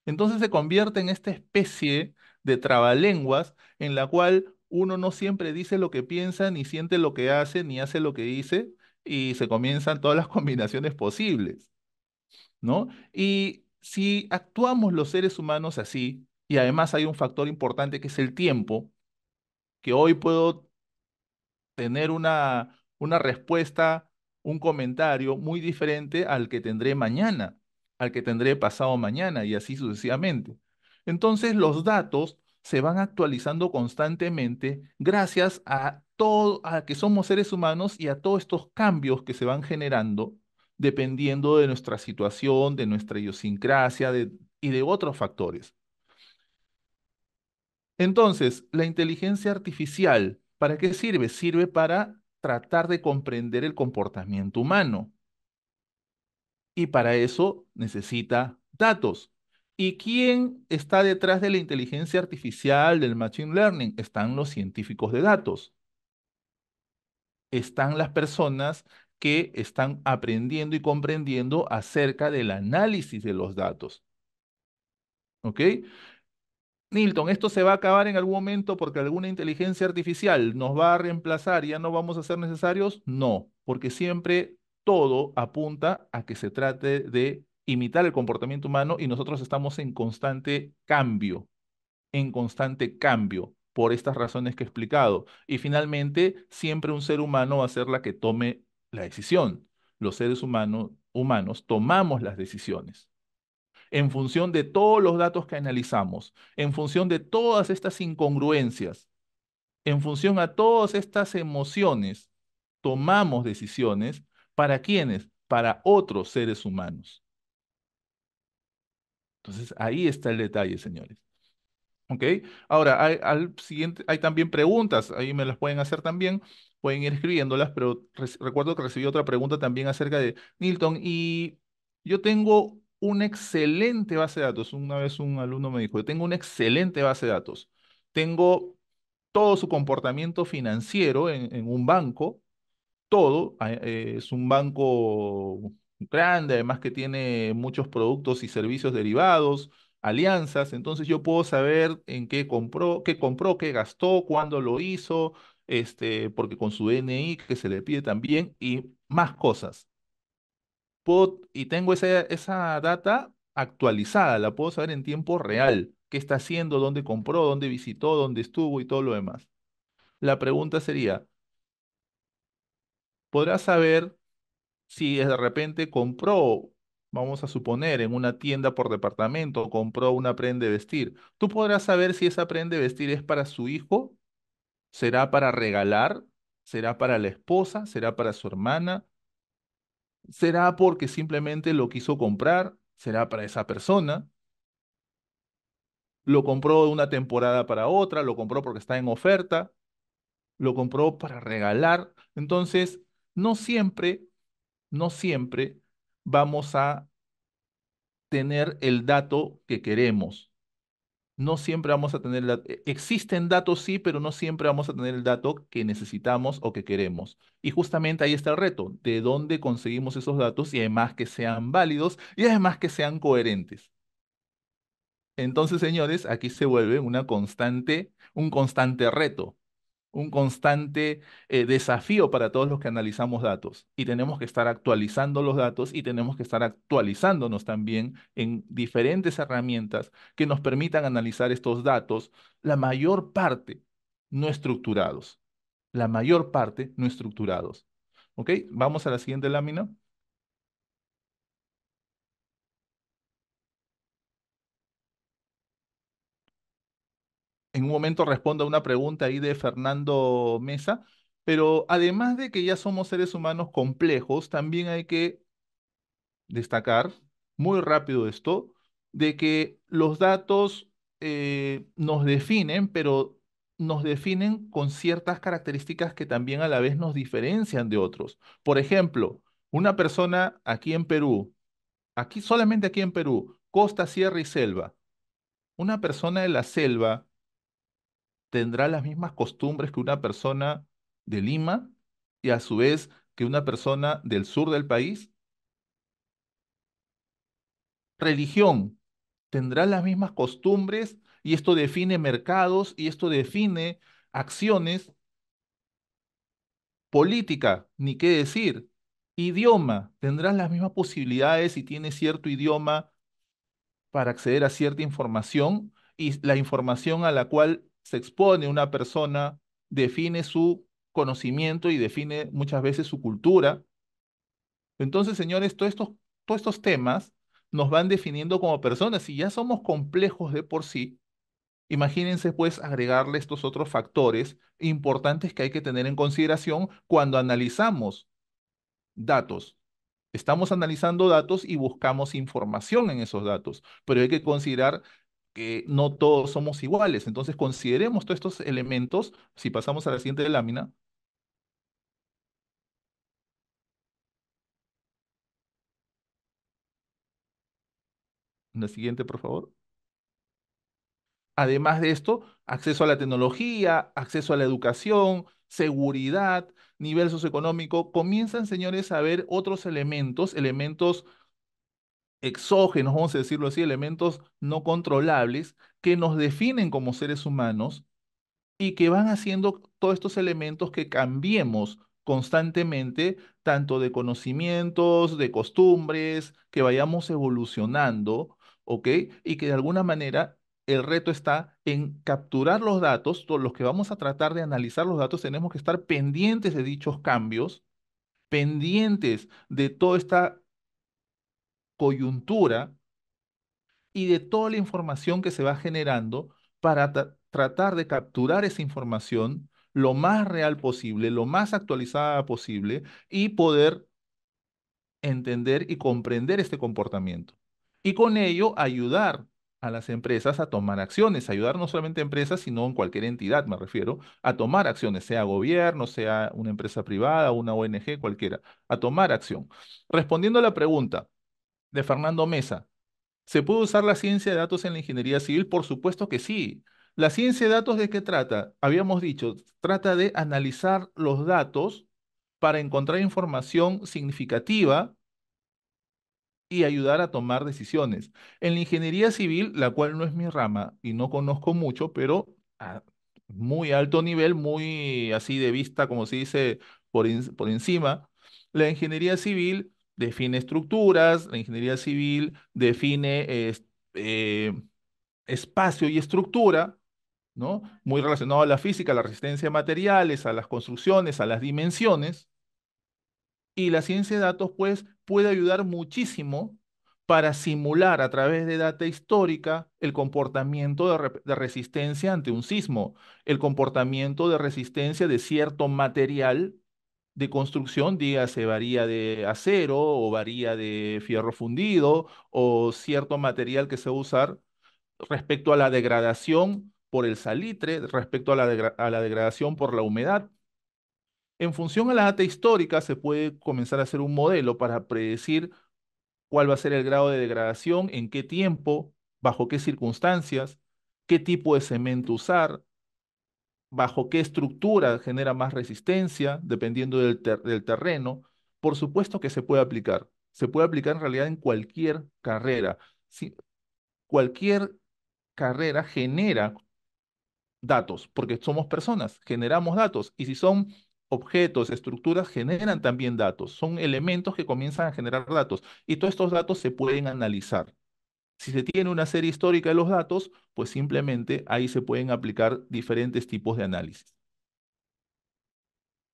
Entonces se convierte en esta especie de trabalenguas en la cual uno no siempre dice lo que piensa, ni siente lo que hace, ni hace lo que dice, y se comienzan todas las combinaciones posibles, ¿no? Y si actuamos los seres humanos así, y además hay un factor importante que es el tiempo, que hoy puedo tener una, una respuesta, un comentario muy diferente al que tendré mañana al que tendré pasado mañana y así sucesivamente. Entonces los datos se van actualizando constantemente gracias a todo a que somos seres humanos y a todos estos cambios que se van generando dependiendo de nuestra situación, de nuestra idiosincrasia y de otros factores. Entonces, la inteligencia artificial, ¿para qué sirve? Sirve para tratar de comprender el comportamiento humano y para eso necesita datos. ¿Y quién está detrás de la inteligencia artificial, del machine learning? Están los científicos de datos. Están las personas que están aprendiendo y comprendiendo acerca del análisis de los datos. ¿Ok? Nilton, esto se va a acabar en algún momento porque alguna inteligencia artificial nos va a reemplazar y ya no vamos a ser necesarios. No, porque siempre todo apunta a que se trate de imitar el comportamiento humano y nosotros estamos en constante cambio, en constante cambio por estas razones que he explicado. Y finalmente, siempre un ser humano va a ser la que tome la decisión. Los seres humanos humanos tomamos las decisiones. En función de todos los datos que analizamos, en función de todas estas incongruencias, en función a todas estas emociones, tomamos decisiones ¿Para quiénes? Para otros seres humanos. Entonces, ahí está el detalle, señores. ¿Ok? Ahora, hay, al siguiente, hay también preguntas, ahí me las pueden hacer también, pueden ir escribiéndolas, pero recuerdo que recibí otra pregunta también acerca de Milton, y yo tengo una excelente base de datos. Una vez un alumno me dijo, yo tengo una excelente base de datos. Tengo todo su comportamiento financiero en, en un banco, todo. Eh, es un banco grande, además que tiene muchos productos y servicios derivados, alianzas, entonces yo puedo saber en qué compró, qué compró, qué gastó, cuándo lo hizo, este, porque con su DNI que se le pide también y más cosas. y tengo esa, esa data actualizada, la puedo saber en tiempo real, qué está haciendo, dónde compró, dónde visitó, dónde estuvo y todo lo demás. La pregunta sería, podrás saber si de repente compró, vamos a suponer, en una tienda por departamento, compró una prenda de vestir. Tú podrás saber si esa prenda de vestir es para su hijo, será para regalar, será para la esposa, será para su hermana, será porque simplemente lo quiso comprar, será para esa persona. Lo compró de una temporada para otra, lo compró porque está en oferta, lo compró para regalar. Entonces, no siempre, no siempre vamos a tener el dato que queremos. No siempre vamos a tener, e, existen datos sí, pero no siempre vamos a tener el dato que necesitamos o que queremos. Y justamente ahí está el reto, de dónde conseguimos esos datos y además que sean válidos y además que sean coherentes. Entonces, señores, aquí se vuelve una constante, un constante reto un constante eh, desafío para todos los que analizamos datos y tenemos que estar actualizando los datos y tenemos que estar actualizándonos también en diferentes herramientas que nos permitan analizar estos datos, la mayor parte no estructurados. La mayor parte no estructurados. ¿Ok? Vamos a la siguiente lámina. momento respondo a una pregunta ahí de Fernando Mesa, pero además de que ya somos seres humanos complejos, también hay que destacar muy rápido esto, de que los datos eh, nos definen, pero nos definen con ciertas características que también a la vez nos diferencian de otros. Por ejemplo, una persona aquí en Perú, aquí solamente aquí en Perú, costa, sierra y selva. Una persona de la selva tendrá las mismas costumbres que una persona de Lima y a su vez que una persona del sur del país? Religión tendrá las mismas costumbres y esto define mercados y esto define acciones. Política, ni qué decir. Idioma, tendrá las mismas posibilidades si tiene cierto idioma para acceder a cierta información y la información a la cual se expone una persona, define su conocimiento y define muchas veces su cultura. Entonces, señores, todos estos, todos estos temas nos van definiendo como personas. Si ya somos complejos de por sí, imagínense pues agregarle estos otros factores importantes que hay que tener en consideración cuando analizamos datos. Estamos analizando datos y buscamos información en esos datos, pero hay que considerar que no todos somos iguales. Entonces, consideremos todos estos elementos. Si pasamos a la siguiente lámina. La siguiente, por favor. Además de esto, acceso a la tecnología, acceso a la educación, seguridad, nivel socioeconómico, comienzan, señores, a ver otros elementos, elementos exógenos, vamos a decirlo así, elementos no controlables que nos definen como seres humanos y que van haciendo todos estos elementos que cambiemos constantemente, tanto de conocimientos, de costumbres, que vayamos evolucionando, ¿ok? Y que de alguna manera el reto está en capturar los datos, todos los que vamos a tratar de analizar los datos, tenemos que estar pendientes de dichos cambios, pendientes de toda esta coyuntura y de toda la información que se va generando para tratar de capturar esa información lo más real posible, lo más actualizada posible y poder entender y comprender este comportamiento. Y con ello ayudar a las empresas a tomar acciones, ayudar no solamente a empresas, sino en cualquier entidad, me refiero, a tomar acciones, sea gobierno, sea una empresa privada, una ONG, cualquiera, a tomar acción. Respondiendo a la pregunta, de Fernando Mesa. ¿Se puede usar la ciencia de datos en la ingeniería civil? Por supuesto que sí. La ciencia de datos de qué trata? Habíamos dicho, trata de analizar los datos para encontrar información significativa y ayudar a tomar decisiones. En la ingeniería civil, la cual no es mi rama y no conozco mucho, pero a muy alto nivel, muy así de vista, como se dice, por, por encima, la ingeniería civil define estructuras, la ingeniería civil define eh, espacio y estructura, ¿no? Muy relacionado a la física, a la resistencia de materiales, a las construcciones, a las dimensiones. Y la ciencia de datos, pues, puede ayudar muchísimo para simular a través de data histórica el comportamiento de resistencia ante un sismo, el comportamiento de resistencia de cierto material de construcción, se varía de acero o varía de fierro fundido o cierto material que se va a usar respecto a la degradación por el salitre, respecto a la, a la degradación por la humedad. En función a la data histórica se puede comenzar a hacer un modelo para predecir cuál va a ser el grado de degradación, en qué tiempo, bajo qué circunstancias, qué tipo de cemento usar, bajo qué estructura genera más resistencia, dependiendo del, terreno, por supuesto que se puede aplicar. Se puede aplicar en realidad en cualquier carrera. cualquier carrera genera datos, porque somos personas, generamos datos. Y si son objetos, estructuras, generan también datos. Son elementos que comienzan a generar datos. Y todos estos datos se pueden analizar. Si se tiene una serie histórica de los datos, pues simplemente ahí se pueden aplicar diferentes tipos de análisis.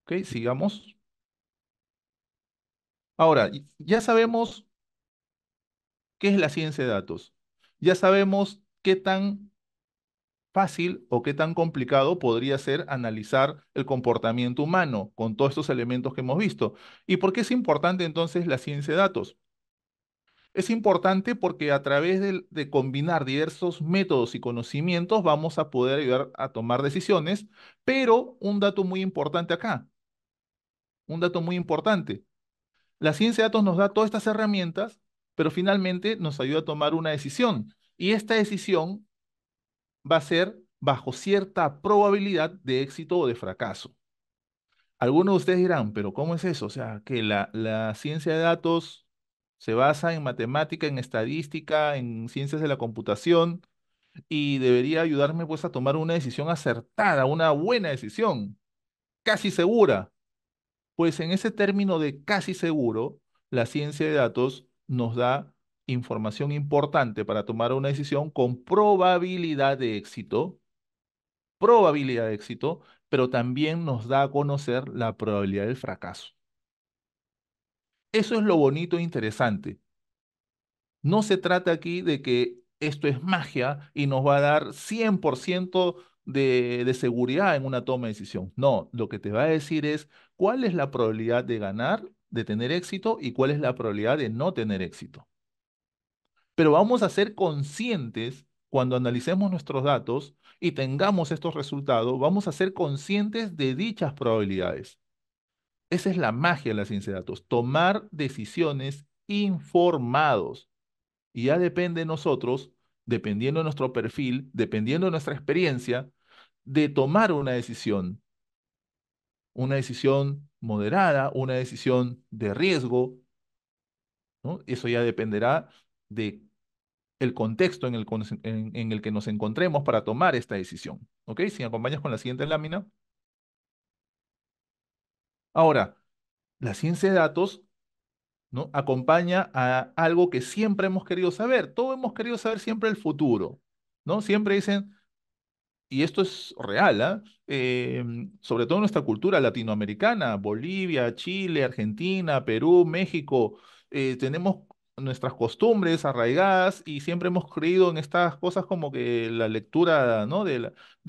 Ok, sigamos. Ahora, ya sabemos qué es la ciencia de datos. Ya sabemos qué tan fácil o qué tan complicado podría ser analizar el comportamiento humano con todos estos elementos que hemos visto. ¿Y por qué es importante entonces la ciencia de datos? Es importante porque a través de, combinar diversos métodos y conocimientos vamos a poder ayudar a tomar decisiones, pero un dato muy importante acá, un dato muy importante. La ciencia de datos nos da todas estas herramientas, pero finalmente nos ayuda a tomar una decisión. Y esta decisión va a ser bajo cierta probabilidad de éxito o de fracaso. Algunos de ustedes dirán, pero ¿cómo es eso? O sea, que la, la ciencia de datos se basa en matemática, en estadística, en ciencias de la computación y debería ayudarme pues a tomar una decisión acertada, una buena decisión, casi segura. Pues en ese término de casi seguro, la ciencia de datos nos da información importante para tomar una decisión con probabilidad de éxito, probabilidad de éxito, pero también nos da a conocer la probabilidad del fracaso. Eso es lo bonito e interesante. No se trata aquí de que esto es magia y nos va a dar 100% de, de seguridad en una toma de decisión. No, lo que te va a decir es cuál es la probabilidad de ganar, de tener éxito y cuál es la probabilidad de no tener éxito. Pero vamos a ser conscientes cuando analicemos nuestros datos y tengamos estos resultados, vamos a ser conscientes de dichas probabilidades. Esa es la magia de la ciencia de datos, tomar decisiones informados. Y ya depende de nosotros, dependiendo de nuestro perfil, dependiendo de nuestra experiencia, de tomar una decisión. Una decisión moderada, una decisión de riesgo. Eso ya dependerá de el contexto en el, el que nos encontremos para tomar esta decisión. ¿Ok? Si me acompañas con la siguiente lámina. Ahora, la ciencia de datos ¿no? acompaña a algo que siempre hemos querido saber. Todo hemos querido saber siempre el futuro. ¿no? Siempre dicen, y esto es real, ¿ah? eh, sobre todo en nuestra cultura latinoamericana, Bolivia, Chile, Argentina, Perú, México, eh, tenemos nuestras costumbres arraigadas y siempre hemos creído en estas cosas como que la lectura ¿no? de,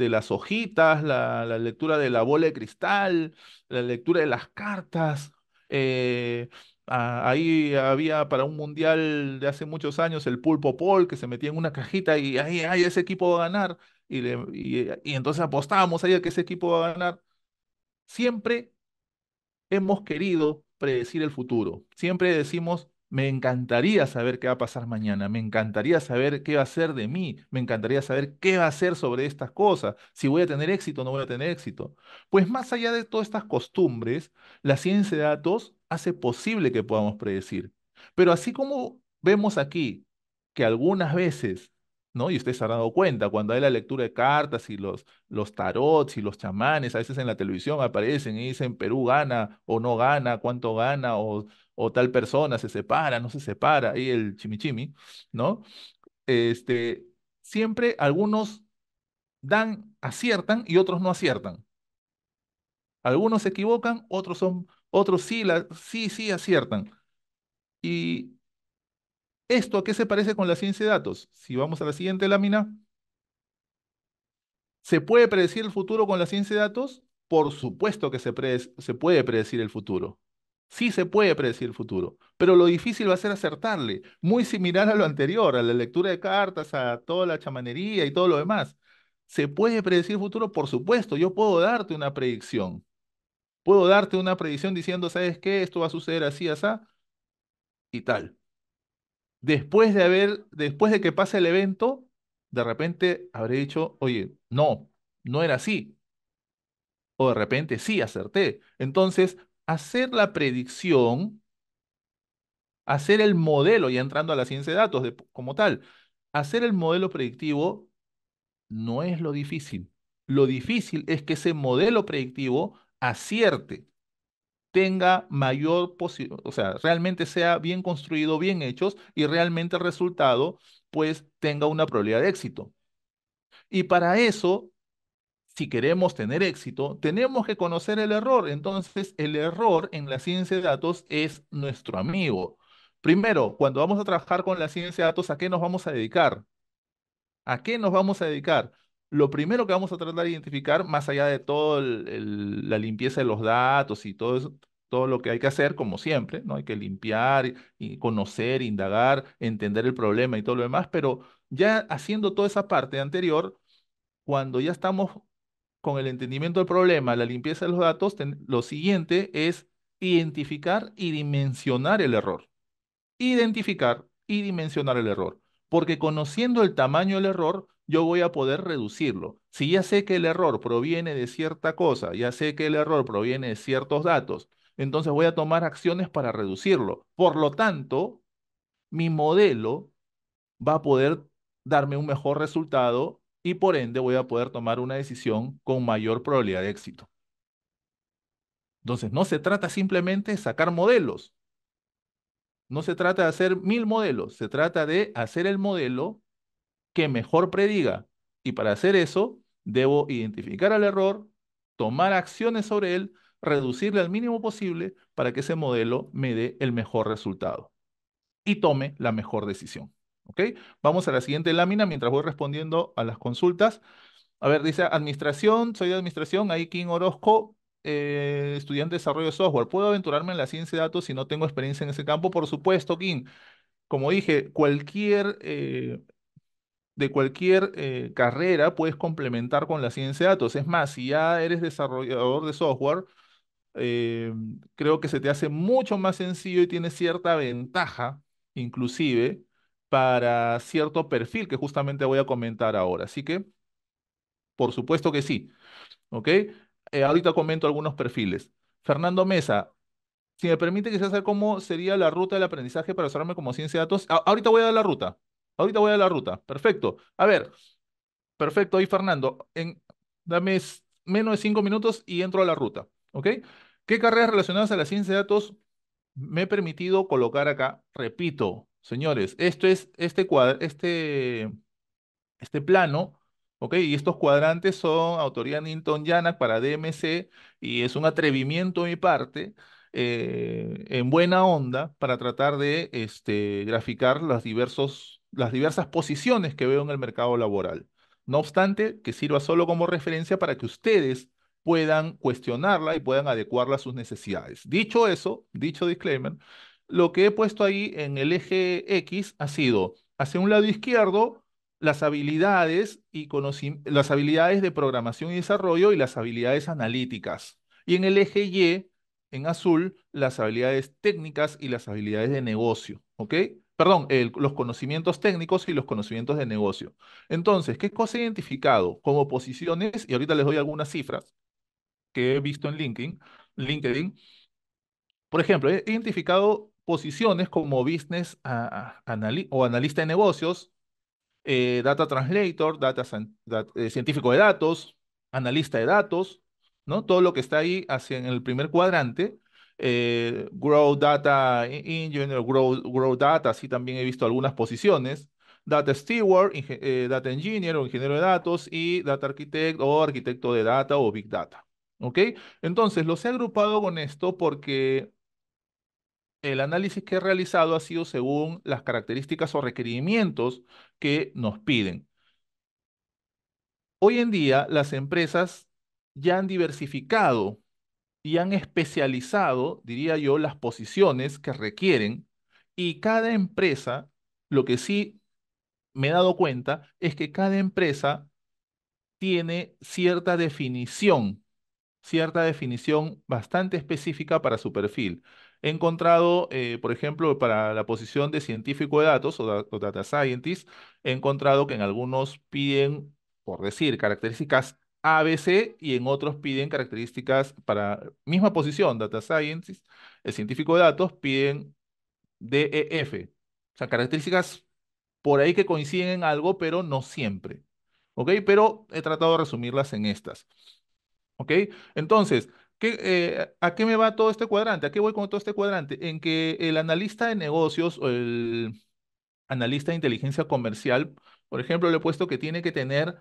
las hojitas, la, lectura de la bola de cristal, la lectura de las cartas. Eh, ahí había para un mundial de hace muchos años el pulpo pol que se metía en una cajita y ahí, ese equipo va a ganar. Y, le, y entonces apostábamos ahí a que ese equipo va a ganar. Siempre hemos querido predecir el futuro. Siempre decimos, me encantaría saber qué va a pasar mañana, me encantaría saber qué va a ser de mí, me encantaría saber qué va a ser sobre estas cosas, si voy a tener éxito o no voy a tener éxito. Pues más allá de todas estas costumbres, la ciencia de datos hace posible que podamos predecir. Pero así como vemos aquí que algunas veces ¿no? Y ustedes se ha dado cuenta, cuando hay la lectura de cartas y los, los tarots y los chamanes, a veces en la televisión aparecen y dicen Perú gana o no gana, cuánto gana o, o tal persona se separa, no se separa, ahí el chimichimi, ¿no? Este, siempre algunos dan, aciertan y otros no aciertan. Algunos se equivocan, otros son, otros sí, sí, sí aciertan. Y ¿Esto a qué se parece con la ciencia de datos? Si vamos a la siguiente lámina. ¿Se puede predecir el futuro con la ciencia de datos? Por supuesto que se, puede predecir el futuro. Sí se puede predecir el futuro, pero lo difícil va a ser acertarle, muy similar a lo anterior, a la lectura de cartas, a toda la chamanería y todo lo demás. ¿Se puede predecir el futuro? Por supuesto, yo puedo darte una predicción. Puedo darte una predicción diciendo, ¿sabes qué? Esto va a suceder así, así y tal después de haber, después de que pase el evento, de repente habré dicho, oye, no, no era así. O de repente sí, acerté. Entonces, hacer la predicción, hacer el modelo, y entrando a la ciencia de datos como tal, hacer el modelo predictivo no es lo difícil. Lo difícil es que ese modelo predictivo acierte tenga mayor posibilidad, o sea, realmente sea bien construido, bien hechos y realmente el resultado pues tenga una probabilidad de éxito. Y para eso, si queremos tener éxito, tenemos que conocer el error. Entonces, el error en la ciencia de datos es nuestro amigo. Primero, cuando vamos a trabajar con la ciencia de datos, ¿a qué nos vamos a dedicar? ¿A qué nos vamos a dedicar? lo primero que vamos a tratar de identificar, más allá de toda la limpieza de los datos y todo todo lo que hay que hacer, como siempre, ¿no? Hay que limpiar, y conocer, indagar, entender el problema y todo lo demás, pero ya haciendo toda esa parte anterior, cuando ya estamos con el entendimiento del problema, la limpieza de los datos, lo siguiente es identificar y dimensionar el error. Identificar y dimensionar el error, porque conociendo el tamaño del error, yo voy a poder reducirlo. Si ya sé que el error proviene de cierta cosa, ya sé que el error proviene de ciertos datos, entonces voy a tomar acciones para reducirlo. Por lo tanto, mi modelo va a poder darme un mejor resultado y por ende voy a poder tomar una decisión con mayor probabilidad de éxito. Entonces, no se trata simplemente de sacar modelos. No se trata de hacer mil modelos, se trata de hacer el modelo que mejor prediga. Y para hacer eso, debo identificar al error, tomar acciones sobre él, reducirle al mínimo posible para que ese modelo me dé el mejor resultado y tome la mejor decisión. ¿Ok? Vamos a la siguiente lámina mientras voy respondiendo a las consultas. A ver, dice administración, soy de administración, King Orozco, eh, estudiante de desarrollo de software. ¿Puedo aventurarme en la ciencia de datos si no tengo experiencia en ese campo? Por supuesto, King Como dije, cualquier eh, de cualquier eh, carrera puedes complementar con la ciencia de datos. Es más, si ya eres desarrollador de software, eh, creo que se te hace mucho más sencillo y tiene cierta ventaja, inclusive, para cierto perfil que justamente voy a comentar ahora. Así que, por supuesto que sí. ¿Ok? Eh, ahorita comento algunos perfiles. Fernando Mesa, si me permite quizás cómo sería la ruta del aprendizaje para usarme como ciencia de datos. ahorita voy a dar la ruta, Ahorita voy a la ruta. Perfecto. A ver, perfecto ahí, Fernando. En, dame menos de cinco minutos y entro a la ruta. ¿Ok? ¿Qué carreras relacionadas a la ciencia de datos me he permitido colocar acá? Repito, señores, esto es este este, este plano. ¿Ok? Y estos cuadrantes son autoría Ninton Yanak para DMC y es un atrevimiento de mi parte eh, en buena onda para tratar de este, graficar los diversos las diversas posiciones que veo en el mercado laboral. No obstante, que sirva solo como referencia para que ustedes puedan cuestionarla y puedan adecuarla a sus necesidades. Dicho eso, dicho disclaimer, lo que he puesto ahí en el eje X ha sido hacia un lado izquierdo las habilidades y las habilidades de programación y desarrollo y las habilidades analíticas. Y en el eje Y, en azul, las habilidades técnicas y las habilidades de negocio, ¿ok? perdón, los conocimientos técnicos y los conocimientos de negocio. Entonces, ¿qué cosa he identificado como posiciones? Y ahorita les doy algunas cifras que he visto en LinkedIn. LinkedIn. Por ejemplo, he identificado posiciones como business o analista de negocios, eh, data translator, data, eh, científico de datos, analista de datos, ¿no? Todo lo que está ahí hacia en el primer cuadrante. Eh, Grow Data Engineer, Grow, Grow Data, sí también he visto algunas posiciones. Data Steward, eh, Data Engineer o Ingeniero de Datos y Data Architect o Arquitecto de Data o Big Data. ¿Ok? Entonces, los he agrupado con esto porque el análisis que he realizado ha sido según las características o requerimientos que nos piden. Hoy en día, las empresas ya han diversificado y han especializado, diría yo, las posiciones que requieren y cada empresa, lo que sí me he dado cuenta es que cada empresa tiene cierta definición, cierta definición bastante específica para su perfil. He encontrado, eh, por ejemplo, para la posición de científico de datos o, o data scientist, he encontrado que en algunos piden, por decir, características ABC y en otros piden características para misma posición, Data Science, el científico de datos, piden DEF. O sea, características por ahí que coinciden en algo, pero no siempre. ¿Ok? Pero he tratado de resumirlas en estas. ¿Ok? Entonces, ¿qué, eh, ¿a qué me va todo este cuadrante? ¿A qué voy con todo este cuadrante? En que el analista de negocios o el analista de inteligencia comercial, por ejemplo, le he puesto que tiene que tener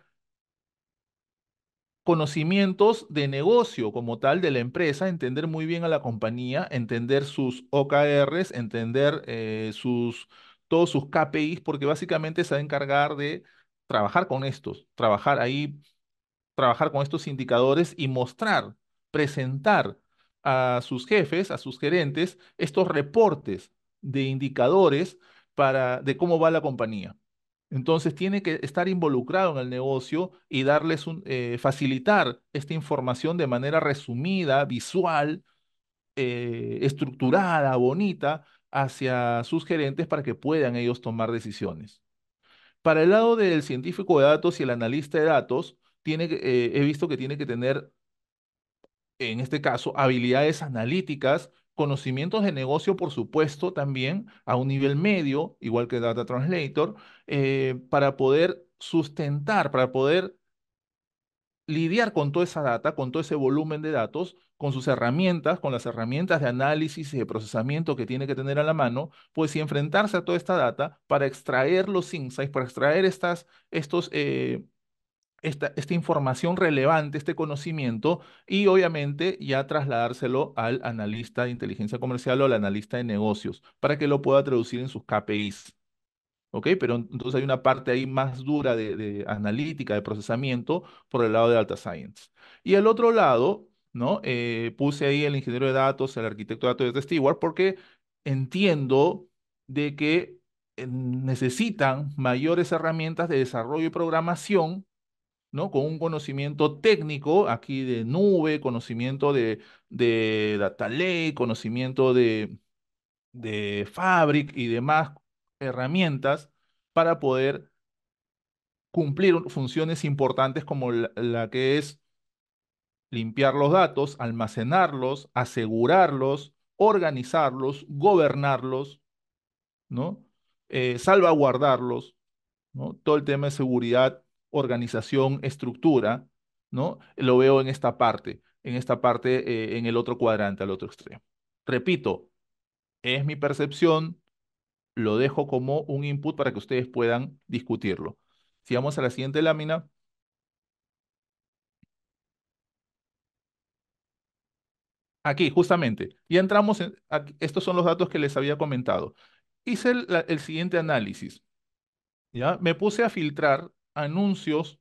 conocimientos de negocio como tal de la empresa, entender muy bien a la compañía, entender sus OKRs, entender eh, sus, todos sus KPIs, porque básicamente se va a encargar de trabajar con estos, trabajar ahí, trabajar con estos indicadores y mostrar, presentar a sus jefes, a sus gerentes, estos reportes de indicadores para, de cómo va la compañía. Entonces tiene que estar involucrado en el negocio y darles eh, facilitar esta información de manera resumida, visual, eh, estructurada, bonita, hacia sus gerentes para que puedan ellos tomar decisiones. Para el lado del científico de datos y el analista de datos, eh, he visto que tiene que tener, en este caso, habilidades analíticas conocimientos de negocio, por supuesto, también a un nivel medio, igual que Data Translator, eh, para poder sustentar, para poder lidiar con toda esa data, con todo ese volumen de datos, con sus herramientas, con las herramientas de análisis y de procesamiento que tiene que tener a la mano, pues y enfrentarse a toda esta data para extraer los insights, para extraer estas, estos eh, esta, información relevante, este conocimiento, y obviamente ya trasladárselo al analista de inteligencia comercial o al analista de negocios para que lo pueda traducir en sus KPIs. ¿Ok? Pero entonces hay una parte ahí más dura de, analítica, de procesamiento por el lado de Data Science. Y al otro lado, ¿no? Eh, puse ahí el ingeniero de datos, el arquitecto de datos de Steward porque entiendo de que eh, necesitan mayores herramientas de desarrollo y programación con un conocimiento técnico aquí de nube, conocimiento de, de data lake, conocimiento de, de fabric y demás herramientas para poder cumplir funciones importantes como la, que es limpiar los datos, almacenarlos, asegurarlos, organizarlos, gobernarlos, ¿no? Eh, salvaguardarlos, ¿no? Todo el tema de seguridad organización, estructura, ¿no? Lo veo en esta parte, en esta parte, eh, en el otro cuadrante, al otro extremo. Repito, es mi percepción, lo dejo como un input para que ustedes puedan discutirlo. Si vamos a la siguiente lámina. Aquí, justamente, ya entramos en, estos son los datos que les había comentado. Hice el, el siguiente análisis. ¿ya? Me puse a filtrar anuncios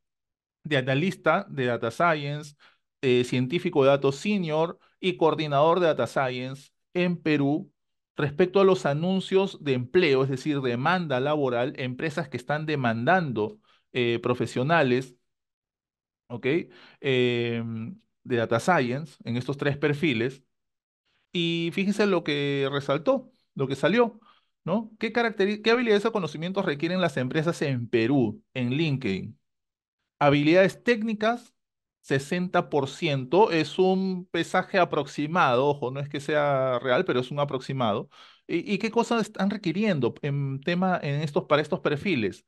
de analista de Data Science, eh, científico de datos senior y coordinador de Data Science en Perú respecto a los anuncios de empleo, es decir, demanda laboral, empresas que están demandando eh, profesionales, ¿ok? Em, de Data Science en estos tres perfiles. Y fíjense lo que resaltó, lo que salió. ¿no? ¿Qué, ¿Qué habilidades o conocimientos requieren las empresas en Perú, en LinkedIn? Habilidades técnicas, 60%, es un pesaje aproximado, ojo, no es que sea real, pero es un aproximado. ¿Y, qué cosas están requiriendo en tema en estos, para estos perfiles?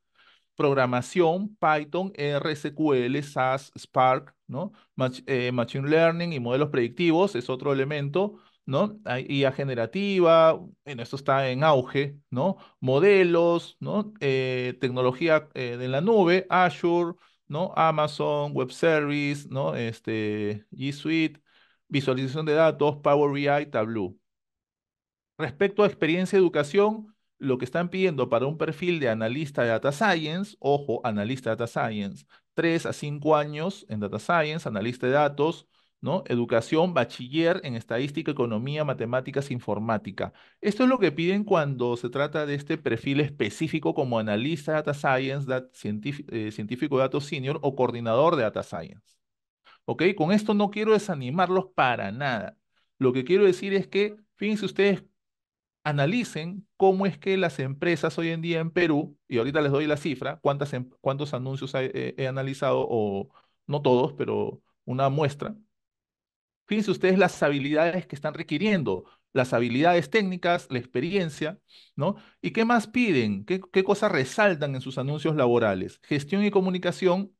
Programación, Python, R, SQL, SAS, Spark, ¿no? Eh, Machine Learning y modelos predictivos es otro elemento. ¿no? IA generativa, en esto está en auge, ¿no? Modelos, ¿no? Eh, tecnología eh, de la nube, Azure, ¿no? Amazon, Web Service, ¿no? Este, G Suite, visualización de datos, Power BI, Tableau. Respecto a experiencia y educación, lo que están pidiendo para un perfil de analista de data science, ojo, analista de data science, 3 a 5 años en data science, analista de datos, ¿no? Educación, bachiller en estadística, economía, matemáticas, informática. Esto es lo que piden cuando se trata de este perfil específico como analista data science, eh, científico de datos senior o coordinador de data science. ¿Ok? Con esto no quiero desanimarlos para nada. Lo que quiero decir es que, fíjense ustedes, analicen cómo es que las empresas hoy en día en Perú, y ahorita les doy la cifra, cuántas, em, cuántos anuncios eh, he analizado, o no todos, pero una muestra, Fíjense ustedes las habilidades que están requiriendo, las habilidades técnicas, la experiencia, ¿no? ¿Y qué más piden? ¿Qué, cosas resaltan en sus anuncios laborales? Gestión y comunicación,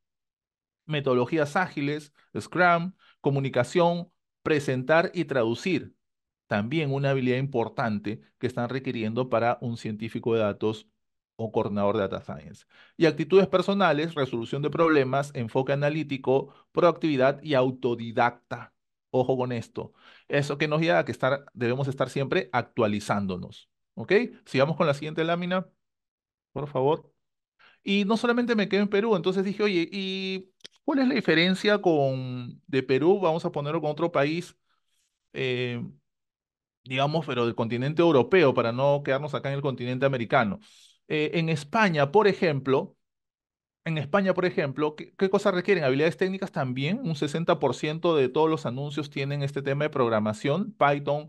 metodologías ágiles, Scrum, comunicación, presentar y traducir. También una habilidad importante que están requiriendo para un científico de datos o coordinador de data science. Y actitudes personales, resolución de problemas, enfoque analítico, proactividad y autodidacta. Ojo con esto. Eso que nos lleva a que estar, debemos estar siempre actualizándonos. ¿Ok? Sigamos con la siguiente lámina, por favor. Y no solamente me quedé en Perú, entonces dije, oye, ¿y cuál es la diferencia con, de Perú? Vamos a ponerlo con otro país, eh, digamos, pero del continente europeo, para no quedarnos acá en el continente americano. Eh, en España, por ejemplo, en España, por ejemplo, ¿qué, cosas requieren? Habilidades técnicas también. Un 60% de todos los anuncios tienen este tema de programación, Python,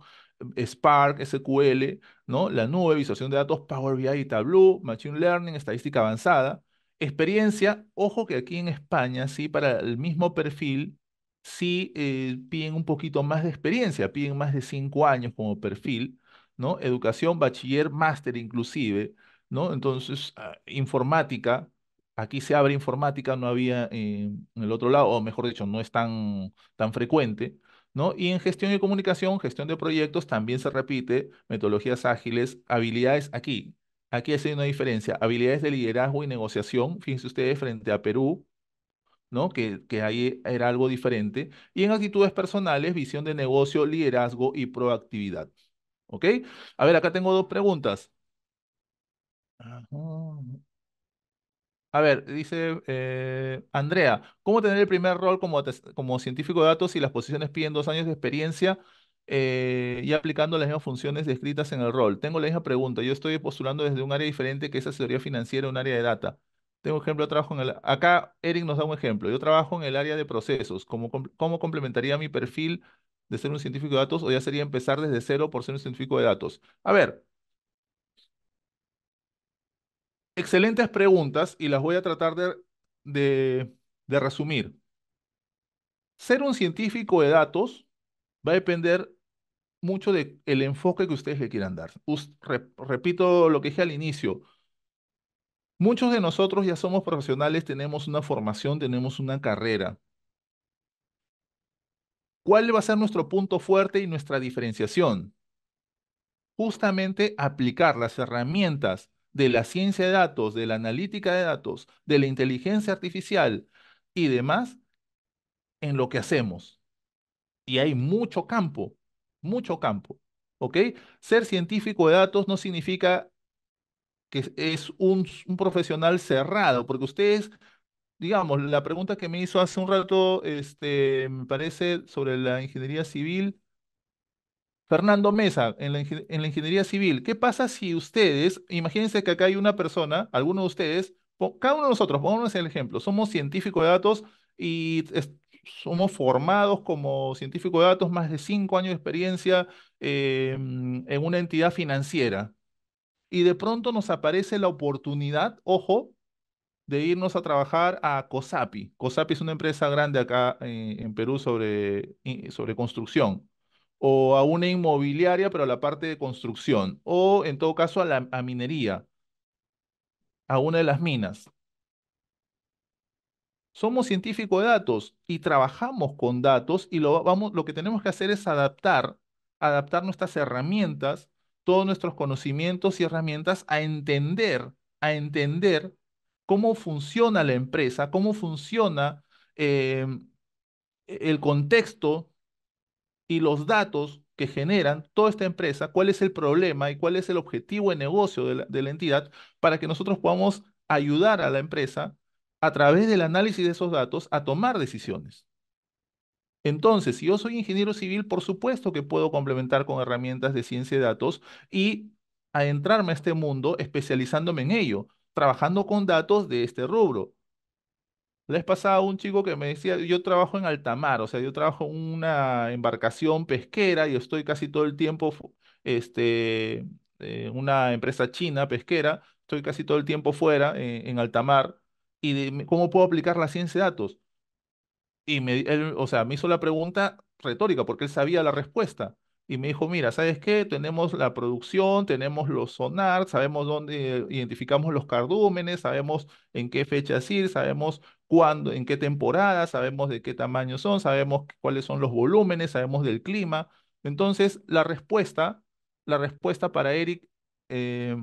eh, Spark, SQL, ¿no? La nube, visualización de datos, Power BI y Tableau, Machine Learning, estadística avanzada. Experiencia, ojo que aquí en España, sí, para el mismo perfil, sí eh, piden un poquito más de experiencia, piden más de cinco años como perfil, ¿no? Educación, bachiller, máster inclusive, ¿no? Entonces, ah, informática, aquí se abre informática, no había eh, en el otro lado, o mejor dicho, no es tan, tan frecuente. ¿No? Y en gestión y comunicación, gestión de proyectos, también se repite metodologías ágiles, habilidades aquí. Aquí hay una diferencia, habilidades de liderazgo y negociación, fíjense ustedes frente a Perú, ¿no? Que, que ahí era algo diferente. Y en actitudes personales, visión de negocio, liderazgo y proactividad. ¿Ok? A ver, acá tengo dos preguntas. A ver, dice eh, Andrea, ¿cómo tener el primer rol como, científico de datos si las posiciones piden dos años de experiencia eh, y aplicando las mismas funciones descritas en el rol? Tengo la misma pregunta. Yo estoy postulando desde un área diferente que es asesoría financiera, un área de data. Tengo ejemplo, trabajo en el... Acá Eric nos da un ejemplo. Yo trabajo en el área de procesos. ¿Cómo, cómo complementaría mi perfil de ser un científico de datos o ya sería empezar desde cero por ser un científico de datos? A ver, excelentes preguntas y las voy a tratar de, resumir. Ser un científico de datos va a depender mucho del enfoque que ustedes le quieran dar. repito lo que dije al inicio. Muchos de nosotros ya somos profesionales, tenemos una formación, tenemos una carrera. ¿Cuál va a ser nuestro punto fuerte y nuestra diferenciación? Justamente aplicar las herramientas de la ciencia de datos, de la analítica de datos, de la inteligencia artificial y demás en lo que hacemos. Y hay mucho campo, mucho campo. ¿Ok? Ser científico de datos no significa que es un, profesional cerrado, porque ustedes, digamos, la pregunta que me hizo hace un rato, este, me parece, sobre la ingeniería civil, Fernando Mesa, en la, ingeniería civil, ¿qué pasa si ustedes, imagínense que acá hay una persona, alguno de ustedes, cada uno de nosotros, pongámonos el ejemplo, somos científicos de datos y somos formados como científicos de datos, más de cinco años de experiencia em, en una entidad financiera. Y de pronto nos aparece la oportunidad, ojo, de irnos a trabajar a COSAPI. COSAPI es una empresa grande acá eh, en Perú sobre, sobre construcción o a una inmobiliaria, pero a la parte de construcción, o en todo caso a la minería, a una de las minas. Somos científicos de datos y trabajamos con datos y lo, vamos, lo que tenemos que hacer es adaptar, adaptar nuestras herramientas, todos nuestros conocimientos y herramientas a entender, a entender cómo funciona la empresa, cómo funciona eh, el contexto y los datos que generan toda esta empresa, cuál es el problema y cuál es el objetivo de negocio de la, entidad para que nosotros podamos ayudar a la empresa a través del análisis de esos datos a tomar decisiones. Entonces, si yo soy ingeniero civil, por supuesto que puedo complementar con herramientas de ciencia de datos y adentrarme a este mundo especializándome en ello, trabajando con datos de este rubro. La pasaba un chico que me decía, yo trabajo en altamar, o sea, yo trabajo en una embarcación pesquera y estoy casi todo el tiempo, este, eh, una empresa china pesquera, estoy casi todo el tiempo fuera eh, en altamar y cómo puedo aplicar la ciencia de datos. Y me, o sea, me hizo la pregunta retórica porque él sabía la respuesta y me dijo, mira, ¿sabes qué? Tenemos la producción, tenemos los sonar, sabemos dónde identificamos los cardúmenes, sabemos en qué fecha ir, sabemos en qué temporada, sabemos de qué tamaño son, sabemos cuáles son los volúmenes, sabemos del clima. Entonces, la respuesta, la respuesta para Eric, eh,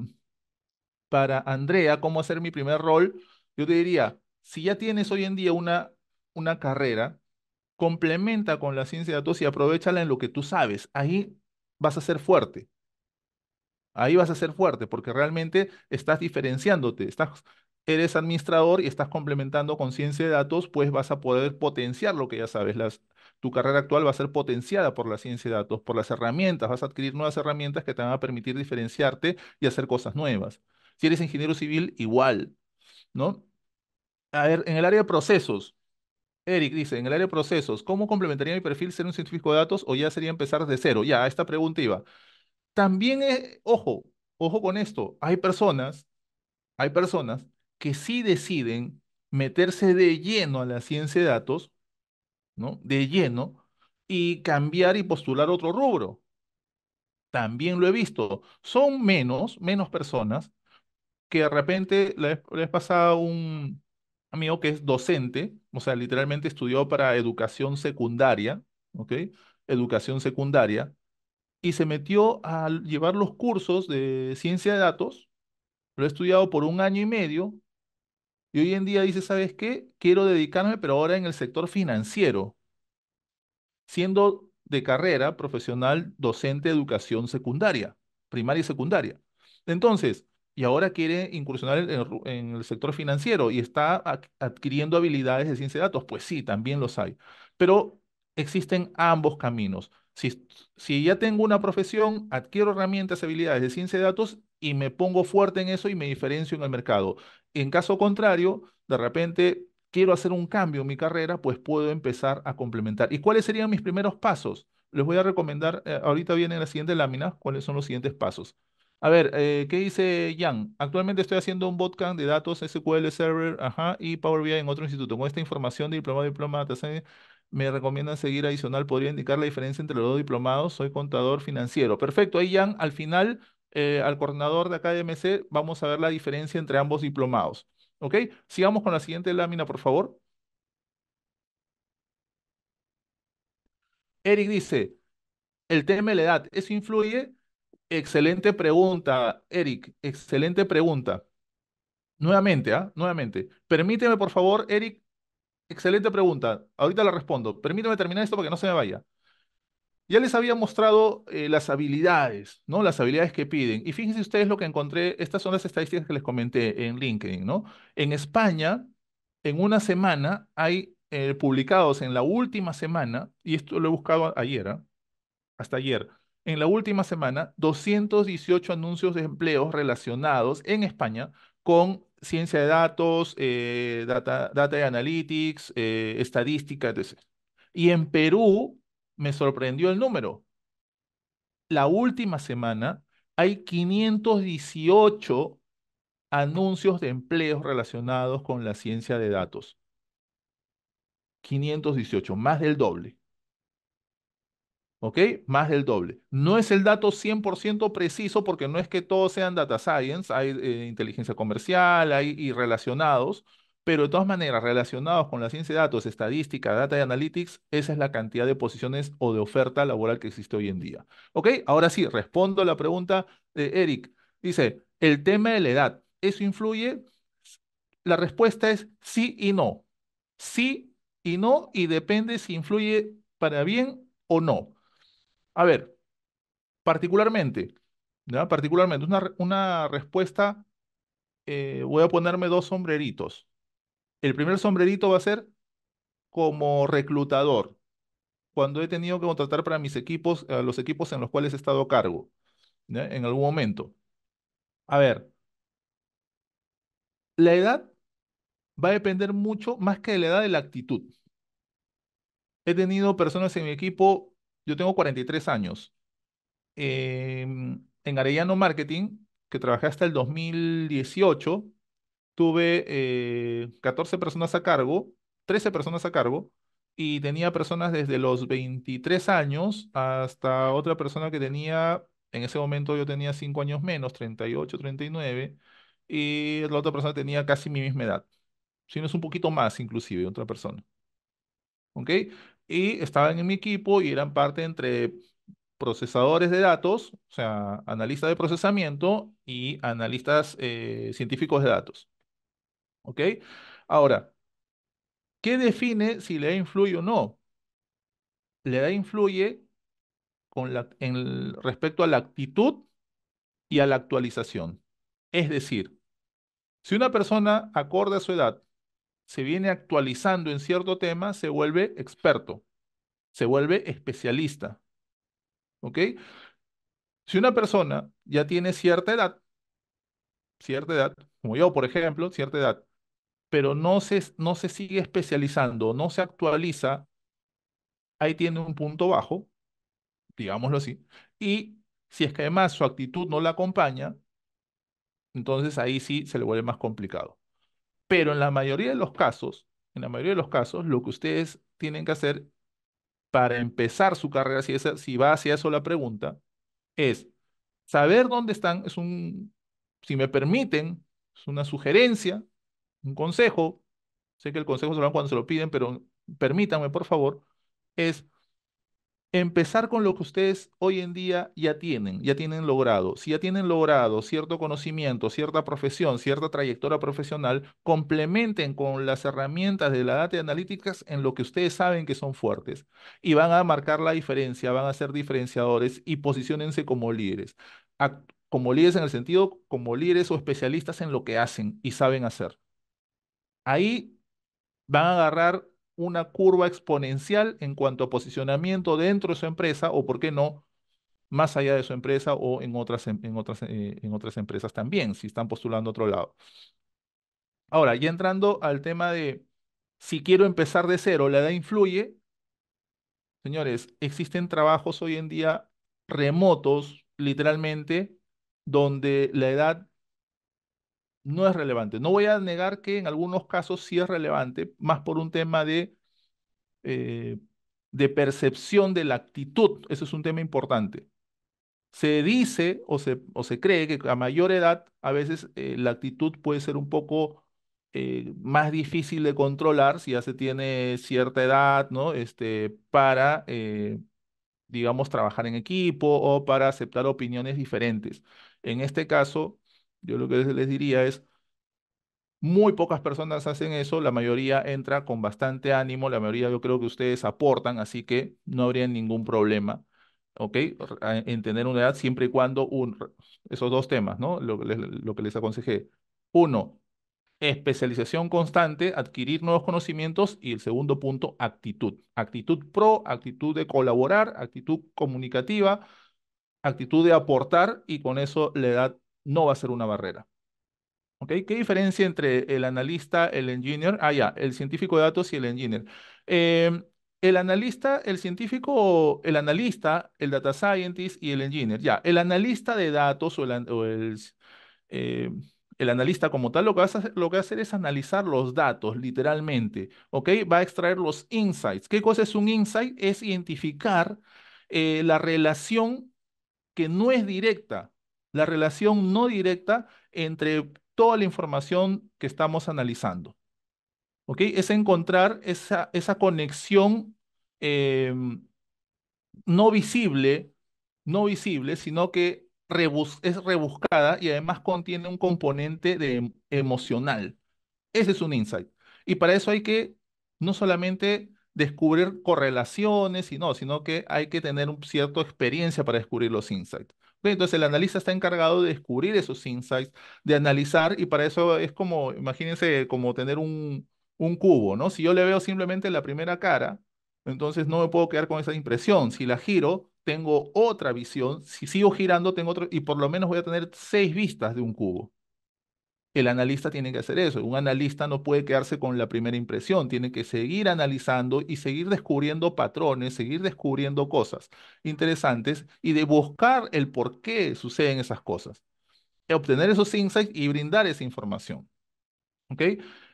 para Andrea, cómo hacer mi primer rol, yo te diría, si ya tienes hoy en día una, una carrera, complementa con la ciencia de datos y aprovechala en lo que tú sabes. Ahí vas a ser fuerte. Ahí vas a ser fuerte porque realmente estás diferenciándote, estás eres administrador y estás complementando con ciencia de datos, pues vas a poder potenciar lo que ya sabes. tu carrera actual va a ser potenciada por la ciencia de datos, por las herramientas. Vas a adquirir nuevas herramientas que te van a permitir diferenciarte y hacer cosas nuevas. Si eres ingeniero civil, igual, ¿no? A ver, en el área de procesos, Eric dice, en el área de procesos, ¿cómo complementaría mi perfil ser un científico de datos o ya sería empezar de cero? Ya, esta pregunta iba. También, es, eh, ojo, ojo con esto, hay personas, hay personas que sí deciden meterse de lleno a la ciencia de datos, ¿no? De lleno, y cambiar y postular otro rubro. También lo he visto. Son menos, menos personas que de repente, les pasaba un amigo que es docente, o sea, literalmente estudió para educación secundaria, ¿ok? Educación secundaria, y se metió a llevar los cursos de ciencia de datos. Lo he estudiado por un año y medio y hoy en día dice, ¿sabes qué? Quiero dedicarme, pero ahora en el sector financiero, siendo de carrera profesional docente de educación secundaria, primaria y secundaria. Entonces, y ahora quiere incursionar en, el sector financiero y está adquiriendo habilidades de ciencia de datos. Pues sí, también los hay. Pero existen ambos caminos. Si, si ya tengo una profesión, adquiero herramientas, habilidades de ciencia de datos y me pongo fuerte en eso y me diferencio en el mercado. En caso contrario, de repente quiero hacer un cambio en mi carrera, pues puedo empezar a complementar. ¿Y cuáles serían mis primeros pasos? Les voy a recomendar, eh, ahorita viene la siguiente lámina, cuáles son los siguientes pasos. A ver, eh, ¿qué dice Jan? Actualmente estoy haciendo un botcamp de datos SQL Server ajá, y Power BI en otro instituto. Con esta información de diplomado, diploma, me recomiendan seguir adicional. Podría indicar la diferencia entre los dos diplomados. Soy contador financiero. Perfecto. Ahí, Jan, al final eh, al coordinador de acá de MC, vamos a ver la diferencia entre ambos diplomados. ¿Ok? Sigamos con la siguiente lámina, por favor. Eric dice, el tema de la edad, ¿eso influye? Excelente pregunta, Eric, excelente pregunta. Nuevamente, ¿ah? Nuevamente. Permíteme, por favor, Eric, excelente pregunta. Ahorita la respondo. Permíteme terminar esto para que no se me vaya. Ya les había mostrado eh, las habilidades, ¿no? Las habilidades que piden. Y fíjense ustedes lo que encontré, estas son las estadísticas que les comenté en LinkedIn, ¿no? En España, en una semana hay eh, publicados en la última semana, y esto lo he buscado ayer, ¿ah? hasta ayer, en la última semana, 218 anuncios de empleos relacionados en España con ciencia de datos, eh, data, data analytics, estadística, etc. Y en Perú, me sorprendió el número. La última semana hay 518 anuncios de empleos relacionados con la ciencia de datos. 518, más del doble. ¿Ok? Más del doble. No es el dato 100% preciso porque no es que todos sean data science, hay eh, inteligencia comercial, hay y relacionados, pero de todas maneras, relacionados con la ciencia de datos, estadística, data y analytics, esa es la cantidad de posiciones o de oferta laboral que existe hoy en día. ¿Ok? Ahora sí, respondo a la pregunta de Eric. Dice, el tema de la edad, ¿eso influye? La respuesta es sí y no. Sí y no, y depende si influye para bien o no. A ver, particularmente, particularmente, una, una respuesta, eh, voy a ponerme dos sombreritos. El primer sombrerito va a ser como reclutador, cuando he tenido que contratar para mis equipos, los equipos en los cuales he estado a cargo, en algún momento. A ver, la edad va a depender mucho más que de la edad de la actitud. He tenido personas en mi equipo, yo tengo 43 años. Em, en Arellano Marketing, que trabajé hasta el 2018, tuve eh, 14 personas a cargo, 13 personas a cargo, y tenía personas desde los 23 años hasta otra persona que tenía, en ese momento yo tenía 5 años menos, 38, 39, y la otra persona tenía casi mi misma edad, si no es un poquito más inclusive, otra persona. ¿Ok? Y estaban en mi equipo y eran parte entre procesadores de datos, o sea, analistas de procesamiento y analistas eh, científicos de datos. ¿Ok? Ahora, ¿qué define si le influye o no? Le influye con la, en respecto a la actitud y a la actualización. Es decir, si una persona acorde a su edad se viene actualizando en cierto tema, se vuelve experto, se vuelve especialista. ¿Ok? Si una persona ya tiene cierta edad, cierta edad, como yo, por ejemplo, cierta edad, pero no se, no se sigue especializando, no se actualiza, ahí tiene un punto bajo, digámoslo así, y si es que además su actitud no la acompaña, entonces ahí sí se le vuelve más complicado. Pero en la mayoría de los casos, en la mayoría de los casos, lo que ustedes tienen que hacer para empezar su carrera, si, si va hacia eso la pregunta, es saber dónde están, es un, si me permiten, es una sugerencia, un consejo, sé que el consejo se lo dan cuando se lo piden, pero permítanme, por favor, es empezar con lo que ustedes hoy en día ya tienen, ya tienen logrado. Si ya tienen logrado cierto conocimiento, cierta profesión, cierta trayectoria profesional, complementen con las herramientas de la data analíticas en lo que ustedes saben que son fuertes y van a marcar la diferencia, van a ser diferenciadores y posicionense como líderes. como líderes en el sentido, como líderes o especialistas en lo que hacen y saben hacer. Ahí van a agarrar una curva exponencial en cuanto a posicionamiento dentro de su empresa o, por qué no, más allá de su empresa o en otras, em, en otras, eh, en otras empresas también, si están postulando a otro lado. Ahora, ya entrando al tema de si quiero empezar de cero, ¿la edad influye? Señores, existen trabajos hoy en día remotos, literalmente, donde la edad no es relevante. No voy a negar que en algunos casos sí es relevante, más por un tema de, eh, de percepción de la actitud. Eso es un tema importante. Se dice o se, o se cree que a mayor edad a veces eh, la actitud puede ser un poco eh, más difícil de controlar si ya se tiene cierta edad, ¿no? Este, para, digamos, trabajar en equipo o para aceptar opiniones diferentes. En este caso, yo lo que les diría es, muy pocas personas hacen eso, la mayoría entra con bastante ánimo, la mayoría yo creo que ustedes aportan, así que no habría ningún problema, ¿ok? En tener una edad siempre y cuando un, esos dos temas, ¿no? Lo, lo que les aconsejé. Uno, especialización constante, adquirir nuevos conocimientos y el segundo punto, actitud. Actitud pro, actitud de colaborar, actitud comunicativa, actitud de aportar y con eso la edad no va a ser una barrera. ¿ok? ¿Qué diferencia entre el analista, el engineer? Ah, ya, el científico de datos y el engineer. Em, el analista, el científico, el analista, el data scientist y el engineer. Ya, el analista de datos o el, em, analista como tal lo que, va a hacer, lo que a hacer es analizar los datos literalmente, ¿ok? Va a extraer los insights. ¿Qué cosa es un insight? Es identificar eh, la relación que no es directa la relación no directa entre toda la información que estamos analizando. ¿Ok? Es encontrar esa, esa conexión em, no visible, no visible, sino que es rebuscada y además contiene un componente de em, emocional. Ese es un insight. Y para eso hay que no solamente descubrir correlaciones, sino que hay que tener una cierta experiencia para descubrir los insights. Entonces el analista está encargado de descubrir esos insights, de analizar, y para eso es como, imagínense, como tener un, cubo, ¿no? Si yo le veo simplemente la primera cara, entonces no me puedo quedar con esa impresión. Si la giro, tengo otra visión. Si sigo girando, tengo otra, y por lo menos voy a tener seis vistas de un cubo el analista tiene que hacer eso. Un analista no puede quedarse con la primera impresión, tiene que seguir analizando y seguir descubriendo patrones, seguir descubriendo cosas interesantes y de buscar el por qué suceden esas cosas. Obtener esos insights y brindar esa información. ¿Ok?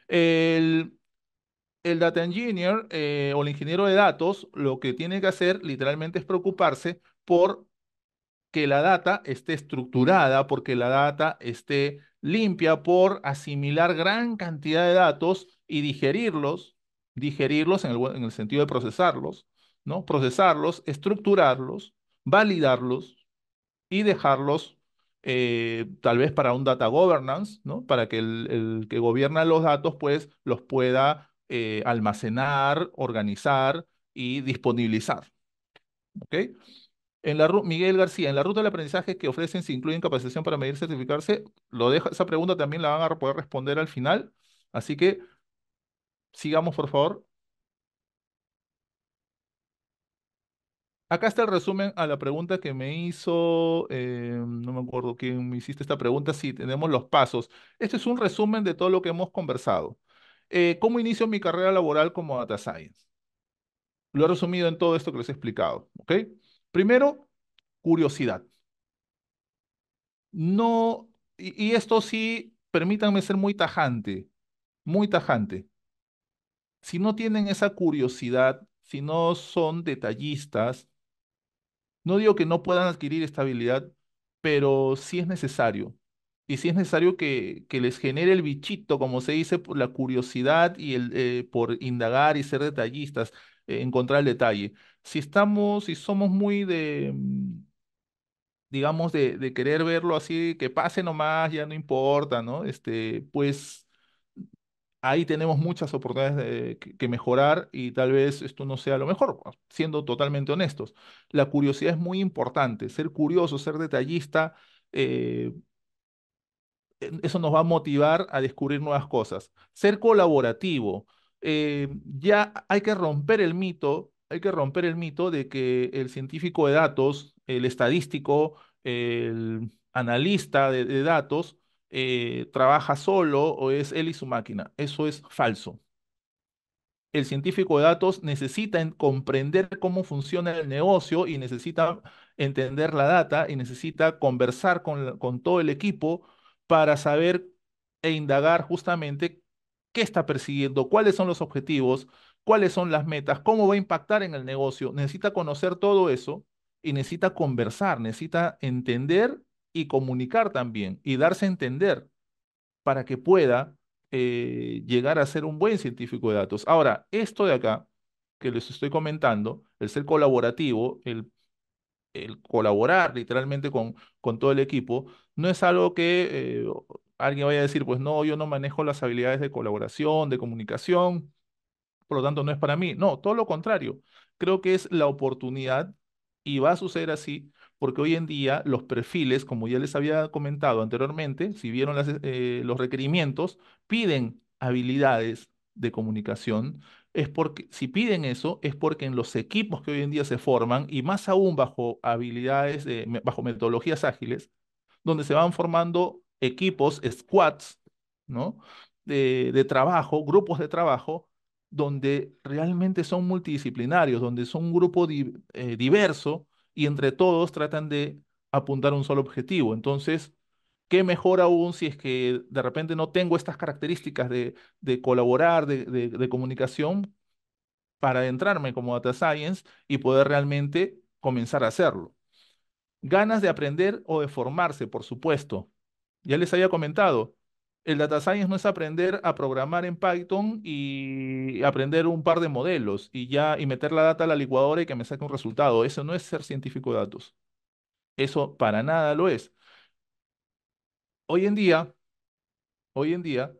El, data engineer eh, o el ingeniero de datos lo que tiene que hacer literalmente es preocuparse por que la data esté estructurada, porque la data esté limpia por asimilar gran cantidad de datos y digerirlos, digerirlos en el, sentido de procesarlos, ¿no? Procesarlos, estructurarlos, validarlos y dejarlos eh, tal vez para un data governance, ¿no? Para que el, que gobierna los datos pues los pueda eh, almacenar, organizar y disponibilizar. ¿Ok? En la Miguel García, en la ruta del aprendizaje que ofrecen, si incluyen capacitación para medir, certificarse. Lo deja. esa pregunta también la van a poder responder al final. Así que sigamos, por favor. Acá está el resumen a la pregunta que me hizo, em, no me acuerdo quién me hiciste esta pregunta, sí, tenemos los pasos. Este es un resumen de todo lo que hemos conversado. Eh, ¿Cómo inicio mi carrera laboral como Data Science? Lo he resumido en todo esto que les he explicado, ¿ok? Primero, curiosidad. No, y, esto sí, permítanme ser muy tajante, muy tajante. Si no tienen esa curiosidad, si no son detallistas, no digo que no puedan adquirir esta habilidad, pero sí es necesario. Y sí es necesario que, les genere el bichito, como se dice, por la curiosidad y el, eh, por indagar y ser detallistas, eh, encontrar el detalle si estamos, si somos muy de, mm, digamos, de, querer verlo así, que pase nomás, ya no importa, ¿no? Este, pues ahí tenemos muchas oportunidades de, que, mejorar y tal vez esto no sea lo mejor, pues, siendo totalmente honestos. La curiosidad es muy importante, ser curioso, ser detallista, eh, eso nos va a motivar a descubrir nuevas cosas. Ser colaborativo. Eh, ya hay que romper el mito hay que romper el mito de que el científico de datos, el estadístico, el analista de, datos, eh, trabaja solo o es él y su máquina. Eso es falso. El científico de datos necesita comprender cómo funciona el negocio y necesita entender la data y necesita conversar con, con todo el equipo para saber e indagar justamente qué está persiguiendo, cuáles son los objetivos, cuáles son las metas, cómo va a impactar en el negocio. Necesita conocer todo eso y necesita conversar, necesita entender y comunicar también y darse a entender para que pueda eh, llegar a ser un buen científico de datos. Ahora, esto de acá que les estoy comentando, el ser colaborativo, el, colaborar literalmente con, todo el equipo, no es algo que eh, alguien vaya a decir, pues no, yo no manejo las habilidades de colaboración, de comunicación, por lo tanto no es para mí. No, todo lo contrario. Creo que es la oportunidad y va a suceder así porque hoy en día los perfiles, como ya les había comentado anteriormente, si vieron eh, los requerimientos, piden habilidades de comunicación. Es porque, si piden eso, es porque en los equipos que hoy en día se forman, y más aún bajo habilidades, bajo metodologías ágiles, donde se van formando equipos, squads, ¿no? de trabajo, grupos de trabajo, donde realmente son multidisciplinarios, donde son un grupo eh, diverso y entre todos tratan de apuntar un solo objetivo. Entonces, qué mejor aún si es que de repente no tengo estas características de, colaborar, de, de, comunicación, para adentrarme como data science y poder realmente comenzar a hacerlo. Ganas de aprender o de formarse, por supuesto. Ya les había comentado, el data science no es aprender a programar en Python y aprender un par de modelos y ya y meter la data a la licuadora y que me saque un resultado. Eso no es ser científico de datos. Eso para nada lo es. Hoy en día, hoy en día,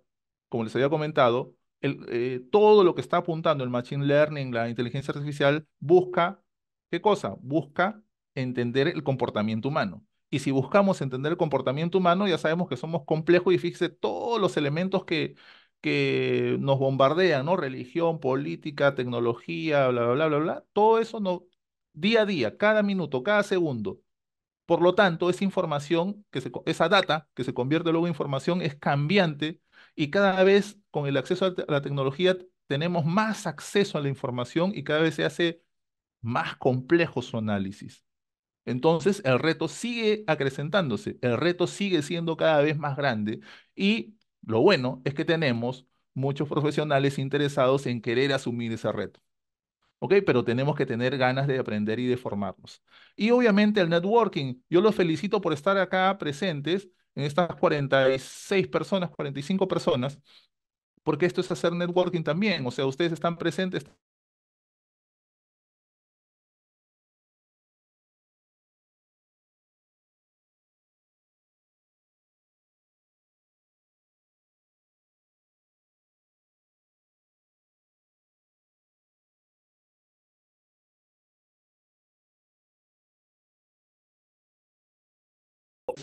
como les había comentado, eh, todo lo que está apuntando el machine learning, la inteligencia artificial, busca, ¿qué cosa? Busca entender el comportamiento humano. Y si buscamos entender el comportamiento humano, ya sabemos que somos complejos y fíjese todos los elementos que, que nos bombardean, ¿no? Religión, política, tecnología, bla, bla, bla, bla, bla. Todo eso no, día a día, cada minuto, cada segundo. Por lo tanto, esa información, que esa data que se convierte luego en información es cambiante y cada vez con el acceso a la tecnología tenemos más acceso a la información y cada vez se hace más complejo su análisis. Entonces el reto sigue acrecentándose, el reto sigue siendo cada vez más grande y lo bueno es que tenemos muchos profesionales interesados en querer asumir ese reto. ¿ok? Pero tenemos que tener ganas de aprender y de formarnos. Y obviamente el networking. Yo los felicito por estar acá presentes en estas 46 personas, 45 personas, porque esto es hacer networking también. O sea, ustedes están presentes,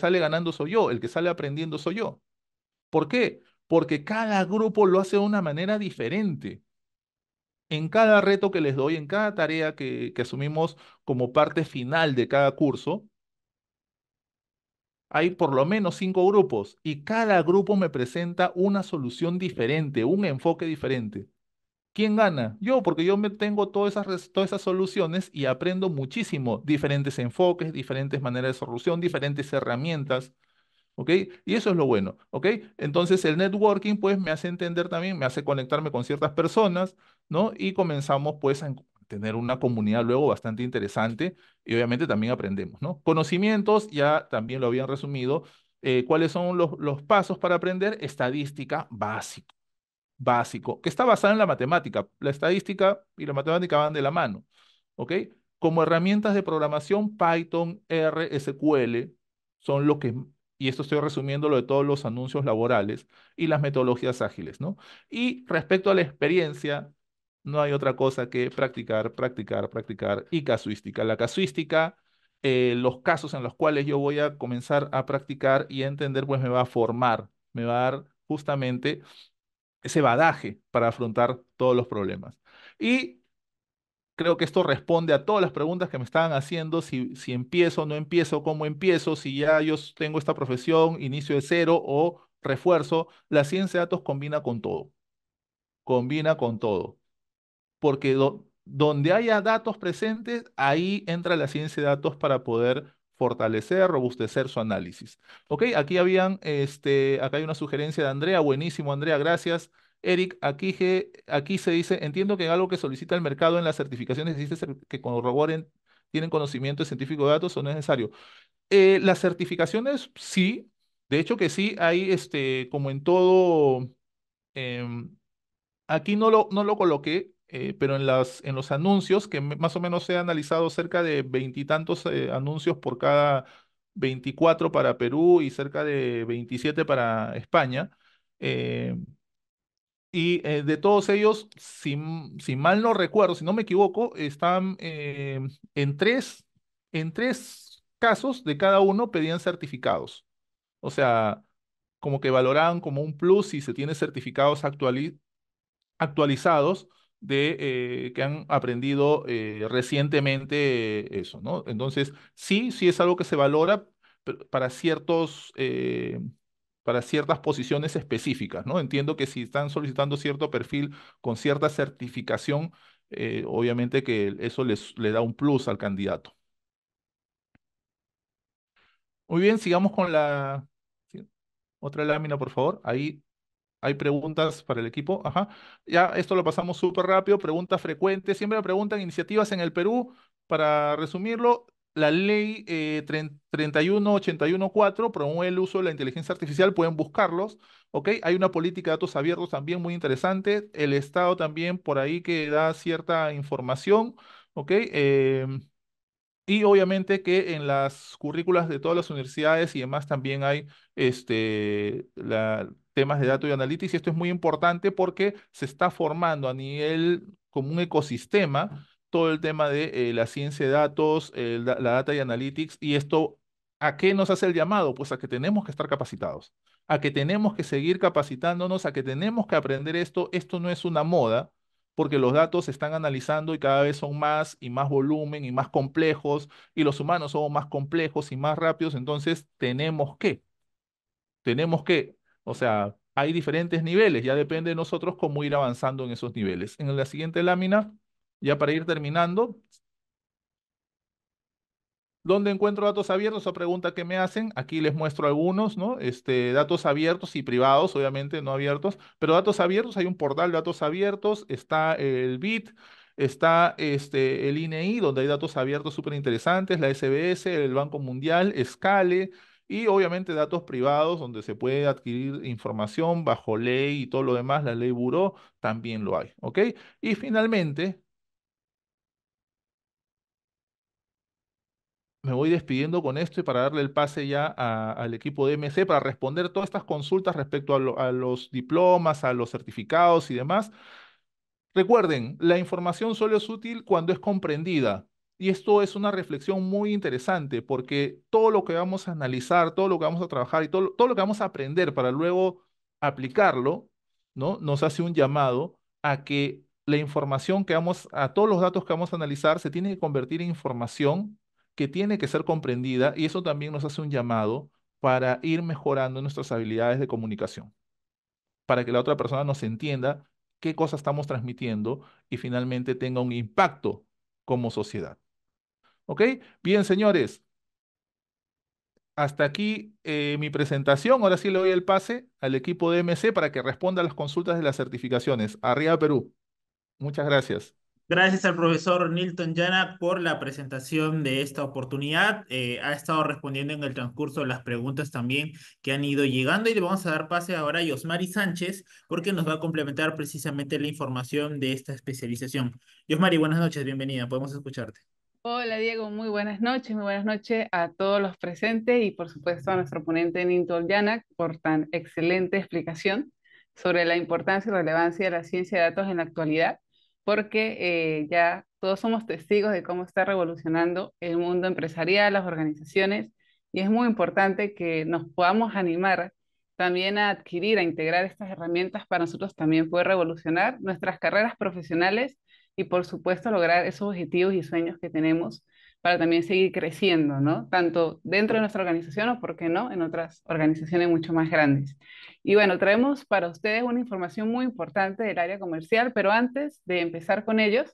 sale ganando soy yo, el que sale aprendiendo soy yo. ¿Por qué? Porque cada grupo lo hace de una manera diferente. En cada reto que les doy, en cada tarea que, que asumimos como parte final de cada curso, hay por lo menos cinco grupos y cada grupo me presenta una solución diferente, un enfoque diferente. ¿Quién gana? Yo, porque yo me tengo todas esas, esas soluciones y aprendo muchísimo, diferentes enfoques, diferentes maneras de solución, diferentes herramientas. ¿Ok? Y eso es lo bueno. ¿Ok? Entonces el networking pues me hace entender también, me hace conectarme con ciertas personas, ¿no? Y comenzamos pues a tener una comunidad luego bastante interesante y obviamente también aprendemos, ¿no? Conocimientos, ya también lo habían resumido. Eh, ¿Cuáles son los, los pasos para aprender? Estadística básica básico, que está basada en la matemática. La estadística y la matemática van de la mano, ¿ok? Como herramientas de programación, Python, R, SQL son lo que, y esto estoy resumiendo lo de todos los anuncios laborales y las metodologías ágiles, ¿no? Y respecto a la experiencia, no hay otra cosa que practicar, practicar, practicar y casuística. La casuística, eh, los casos en los cuales yo voy a comenzar a practicar y a entender, pues me va a formar, me va a dar justamente ese badaje para afrontar todos los problemas. Y creo que esto responde a todas las preguntas que me estaban haciendo, si, si empiezo, no empiezo, cómo empiezo, si ya yo tengo esta profesión, inicio de cero o refuerzo. La ciencia de datos combina con todo, combina con todo, porque donde haya datos presentes, ahí entra la ciencia de datos para poder fortalecer, robustecer su análisis. Ok, aquí habían, este, acá hay una sugerencia de Andrea, buenísimo Andrea, gracias. Eric, aquí, aquí se dice, entiendo que algo que solicita el mercado en las certificaciones existe que corroboren, tienen conocimiento científico de datos son necesarios necesario. Eh, las certificaciones sí, de hecho que sí, hay este, como en todo, em, aquí no lo, no lo coloqué, eh, pero en, las, en los anuncios, que más o menos he analizado cerca de veintitantos eh, anuncios por cada 24 para Perú y cerca de 27 para España. Eh, y de todos ellos, si, mal no recuerdo, si no me equivoco, están en, tres, en tres casos de cada uno pedían certificados. O sea, como que valoraban como un plus si se tiene certificados actualizados de, eh, que han aprendido eh, recientemente eso, ¿no? Entonces, sí, sí es algo que se valora para ciertos, eh, para ciertas posiciones específicas, ¿no? Entiendo que si están solicitando cierto perfil con cierta certificación, obviamente que eso les, le da un plus al candidato. Muy bien, sigamos con la otra lámina, por favor. Ahí hay preguntas para el equipo. Ajá. Ya esto lo pasamos súper rápido. Preguntas frecuentes. Siempre la preguntan iniciativas en el Perú. Para resumirlo, la ley eh, 31814 promueve el uso de la inteligencia artificial, pueden buscarlos, ¿ok? Hay una política de datos abiertos también muy interesante, el Estado también por ahí que da cierta información, ¿ok? Em, y obviamente que en las currículas de todas las universidades y demás también hay este, la, temas de datos y Analytics y esto es muy importante porque se está formando a nivel como un ecosistema todo el tema de eh, la ciencia de datos, la, data y analytics, y esto, ¿a qué nos hace el llamado? Pues a que tenemos que estar capacitados, a que tenemos que seguir capacitándonos, a que tenemos que aprender esto. Esto no es una moda, porque los datos se están analizando y cada vez son más y más volumen y más complejos, y los humanos somos más complejos y más rápidos, entonces tenemos que, tenemos que o sea, hay diferentes niveles, ya depende de nosotros cómo ir avanzando en esos niveles. En la siguiente lámina, ya para ir terminando, ¿Dónde encuentro datos abiertos? O pregunta que me hacen. Aquí les muestro algunos, ¿no? Este, datos abiertos y privados, obviamente, no abiertos. Pero datos abiertos, hay un portal de datos abiertos, está el BIT, está este, el INEI, e donde hay datos abiertos súper interesantes, la SBS, el Banco Mundial, Scale, y obviamente datos privados donde se puede adquirir información bajo ley y todo lo demás, la ley buró también lo hay, ¿ok? Y finalmente, me voy despidiendo con esto y para darle el pase ya al equipo de MC para responder todas estas consultas respecto a los diplomas, a los certificados y demás. Recuerden, la información solo es útil cuando es comprendida. Y esto es una reflexión muy interesante porque todo lo que vamos a analizar, todo lo que vamos a trabajar y todo, todo lo que vamos a aprender para luego aplicarlo, ¿no? Nos hace un llamado a que la información que vamos, a todos los datos que vamos a analizar se tiene que convertir en información que tiene que ser comprendida y eso también nos hace un llamado para ir mejorando nuestras habilidades de comunicación, para que la otra persona nos entienda qué cosas estamos transmitiendo y finalmente tenga un impacto como sociedad. ¿Ok? Bien, señores. Hasta aquí eh, mi presentación. Ahora sí le doy el pase al equipo de MC para que responda a las consultas de las certificaciones. Arriba Perú. Muchas gracias. Gracias al profesor Nilton Llana por la presentación de esta oportunidad. Eh, ha estado respondiendo en el transcurso las preguntas también que han ido llegando y le vamos a dar pase ahora a Yosmari Sánchez porque nos va a complementar precisamente la información de esta especialización. Yosmari, buenas noches, bienvenida, podemos escucharte. Hola Diego, muy buenas noches, muy buenas noches a todos los presentes y por supuesto a nuestro ponente Nintol Yanak por tan excelente explicación sobre la importancia y relevancia de la ciencia de datos en la actualidad, porque eh, ya todos somos testigos de cómo está revolucionando el mundo empresarial, las organizaciones, y es muy importante que nos podamos animar también a adquirir, a integrar estas herramientas para nosotros también poder revolucionar nuestras carreras profesionales y por supuesto lograr esos objetivos y sueños que tenemos para también seguir creciendo, ¿no? Tanto dentro de nuestra organización o, por qué no, en otras organizaciones mucho más grandes. Y bueno, traemos para ustedes una información muy importante del área comercial, pero antes de empezar con ellos,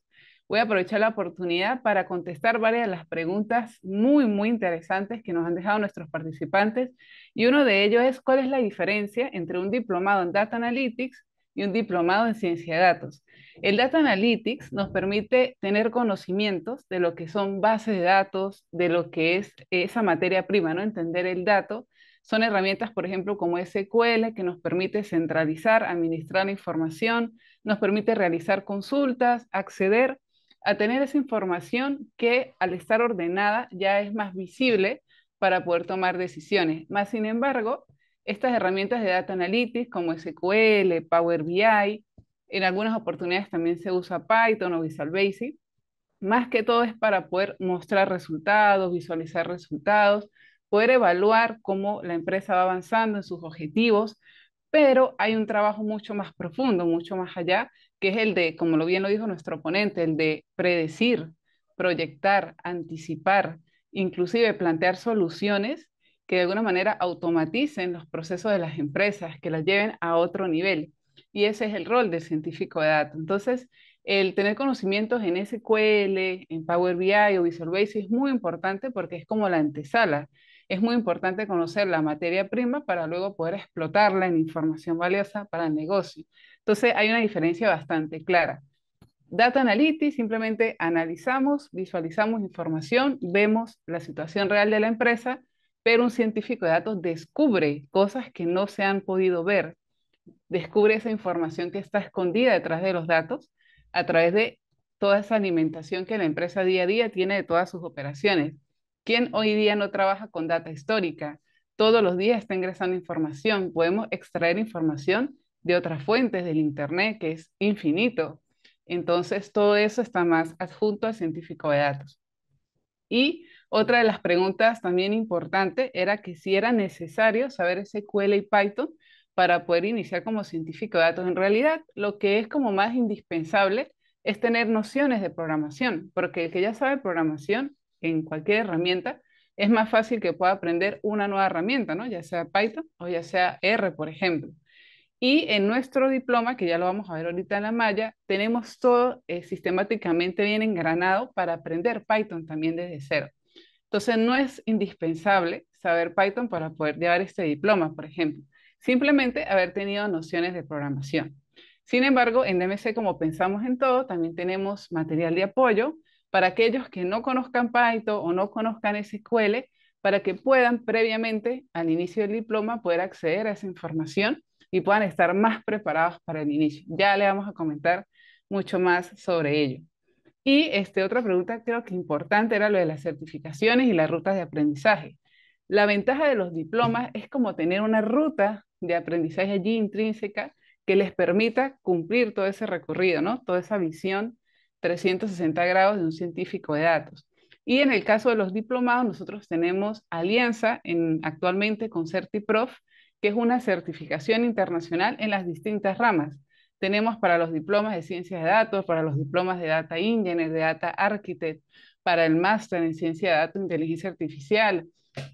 voy a aprovechar la oportunidad para contestar varias de las preguntas muy, muy interesantes que nos han dejado nuestros participantes. Y uno de ellos es, ¿cuál es la diferencia entre un diplomado en Data Analytics y un diplomado en Ciencia de Datos? El Data Analytics nos permite tener conocimientos de lo que son bases de datos, de lo que es esa materia prima, ¿no? Entender el dato. Son herramientas, por ejemplo, como SQL, que nos permite centralizar, administrar la información, nos permite realizar consultas, acceder a tener esa información que al estar ordenada ya es más visible para poder tomar decisiones. Más sin embargo, estas herramientas de Data Analytics como SQL, Power BI, en algunas oportunidades también se usa Python o Visual Basic. Más que todo es para poder mostrar resultados, visualizar resultados, poder evaluar cómo la empresa va avanzando en sus objetivos, pero hay un trabajo mucho más profundo, mucho más allá, que es el de, como lo bien lo dijo nuestro oponente, el de predecir, proyectar, anticipar, inclusive plantear soluciones que de alguna manera automaticen los procesos de las empresas, que las lleven a otro nivel y ese es el rol del científico de datos. Entonces, el tener conocimientos en SQL, en Power BI o Visual Basic es muy importante porque es como la antesala. Es muy importante conocer la materia prima para luego poder explotarla en información valiosa para el negocio. Entonces, hay una diferencia bastante clara. Data Analytics, simplemente analizamos, visualizamos información, vemos la situación real de la empresa, pero un científico de datos descubre cosas que no se han podido ver, descubre esa información que está escondida detrás de los datos a través de toda esa alimentación que la empresa día a día tiene de todas sus operaciones. ¿Quién hoy día no trabaja con data histórica? Todos los días está ingresando información. Podemos extraer información de otras fuentes del Internet, que es infinito. Entonces, todo eso está más adjunto al científico de datos. Y otra de las preguntas también importante era que si era necesario saber SQL y Python para poder iniciar como científico de datos. En realidad, lo que es como más indispensable es tener nociones de programación, porque el que ya sabe programación en cualquier herramienta, es más fácil que pueda aprender una nueva herramienta, ¿no? Ya sea Python o ya sea R, por ejemplo. Y en nuestro diploma, que ya lo vamos a ver ahorita en la malla, tenemos todo eh, sistemáticamente bien engranado para aprender Python también desde cero. Entonces, no es indispensable saber Python para poder llevar este diploma, por ejemplo simplemente haber tenido nociones de programación. Sin embargo, en DMC, como pensamos en todo, también tenemos material de apoyo para aquellos que no conozcan Python o no conozcan SQL, para que puedan previamente, al inicio del diploma, poder acceder a esa información y puedan estar más preparados para el inicio. Ya le vamos a comentar mucho más sobre ello. Y este, otra pregunta creo que importante era lo de las certificaciones y las rutas de aprendizaje. La ventaja de los diplomas es como tener una ruta de aprendizaje allí intrínseca que les permita cumplir todo ese recorrido, ¿no? Toda esa visión 360 grados de un científico de datos. Y en el caso de los diplomados, nosotros tenemos alianza en, actualmente con CertiProf, que es una certificación internacional en las distintas ramas. Tenemos para los diplomas de ciencias de datos, para los diplomas de data engineer, de data architect, para el máster en ciencia de datos, e inteligencia artificial,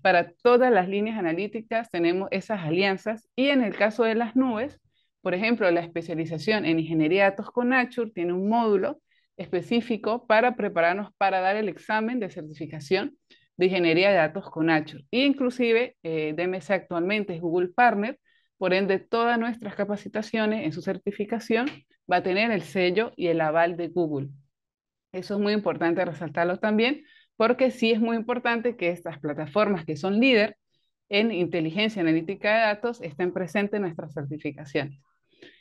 para todas las líneas analíticas tenemos esas alianzas y en el caso de las nubes, por ejemplo, la especialización en ingeniería de datos con Azure tiene un módulo específico para prepararnos para dar el examen de certificación de ingeniería de datos con Azure. E inclusive eh, DMS actualmente es Google Partner, por ende todas nuestras capacitaciones en su certificación va a tener el sello y el aval de Google. Eso es muy importante resaltarlo también porque sí es muy importante que estas plataformas que son líder en inteligencia analítica de datos estén presentes en nuestras certificaciones.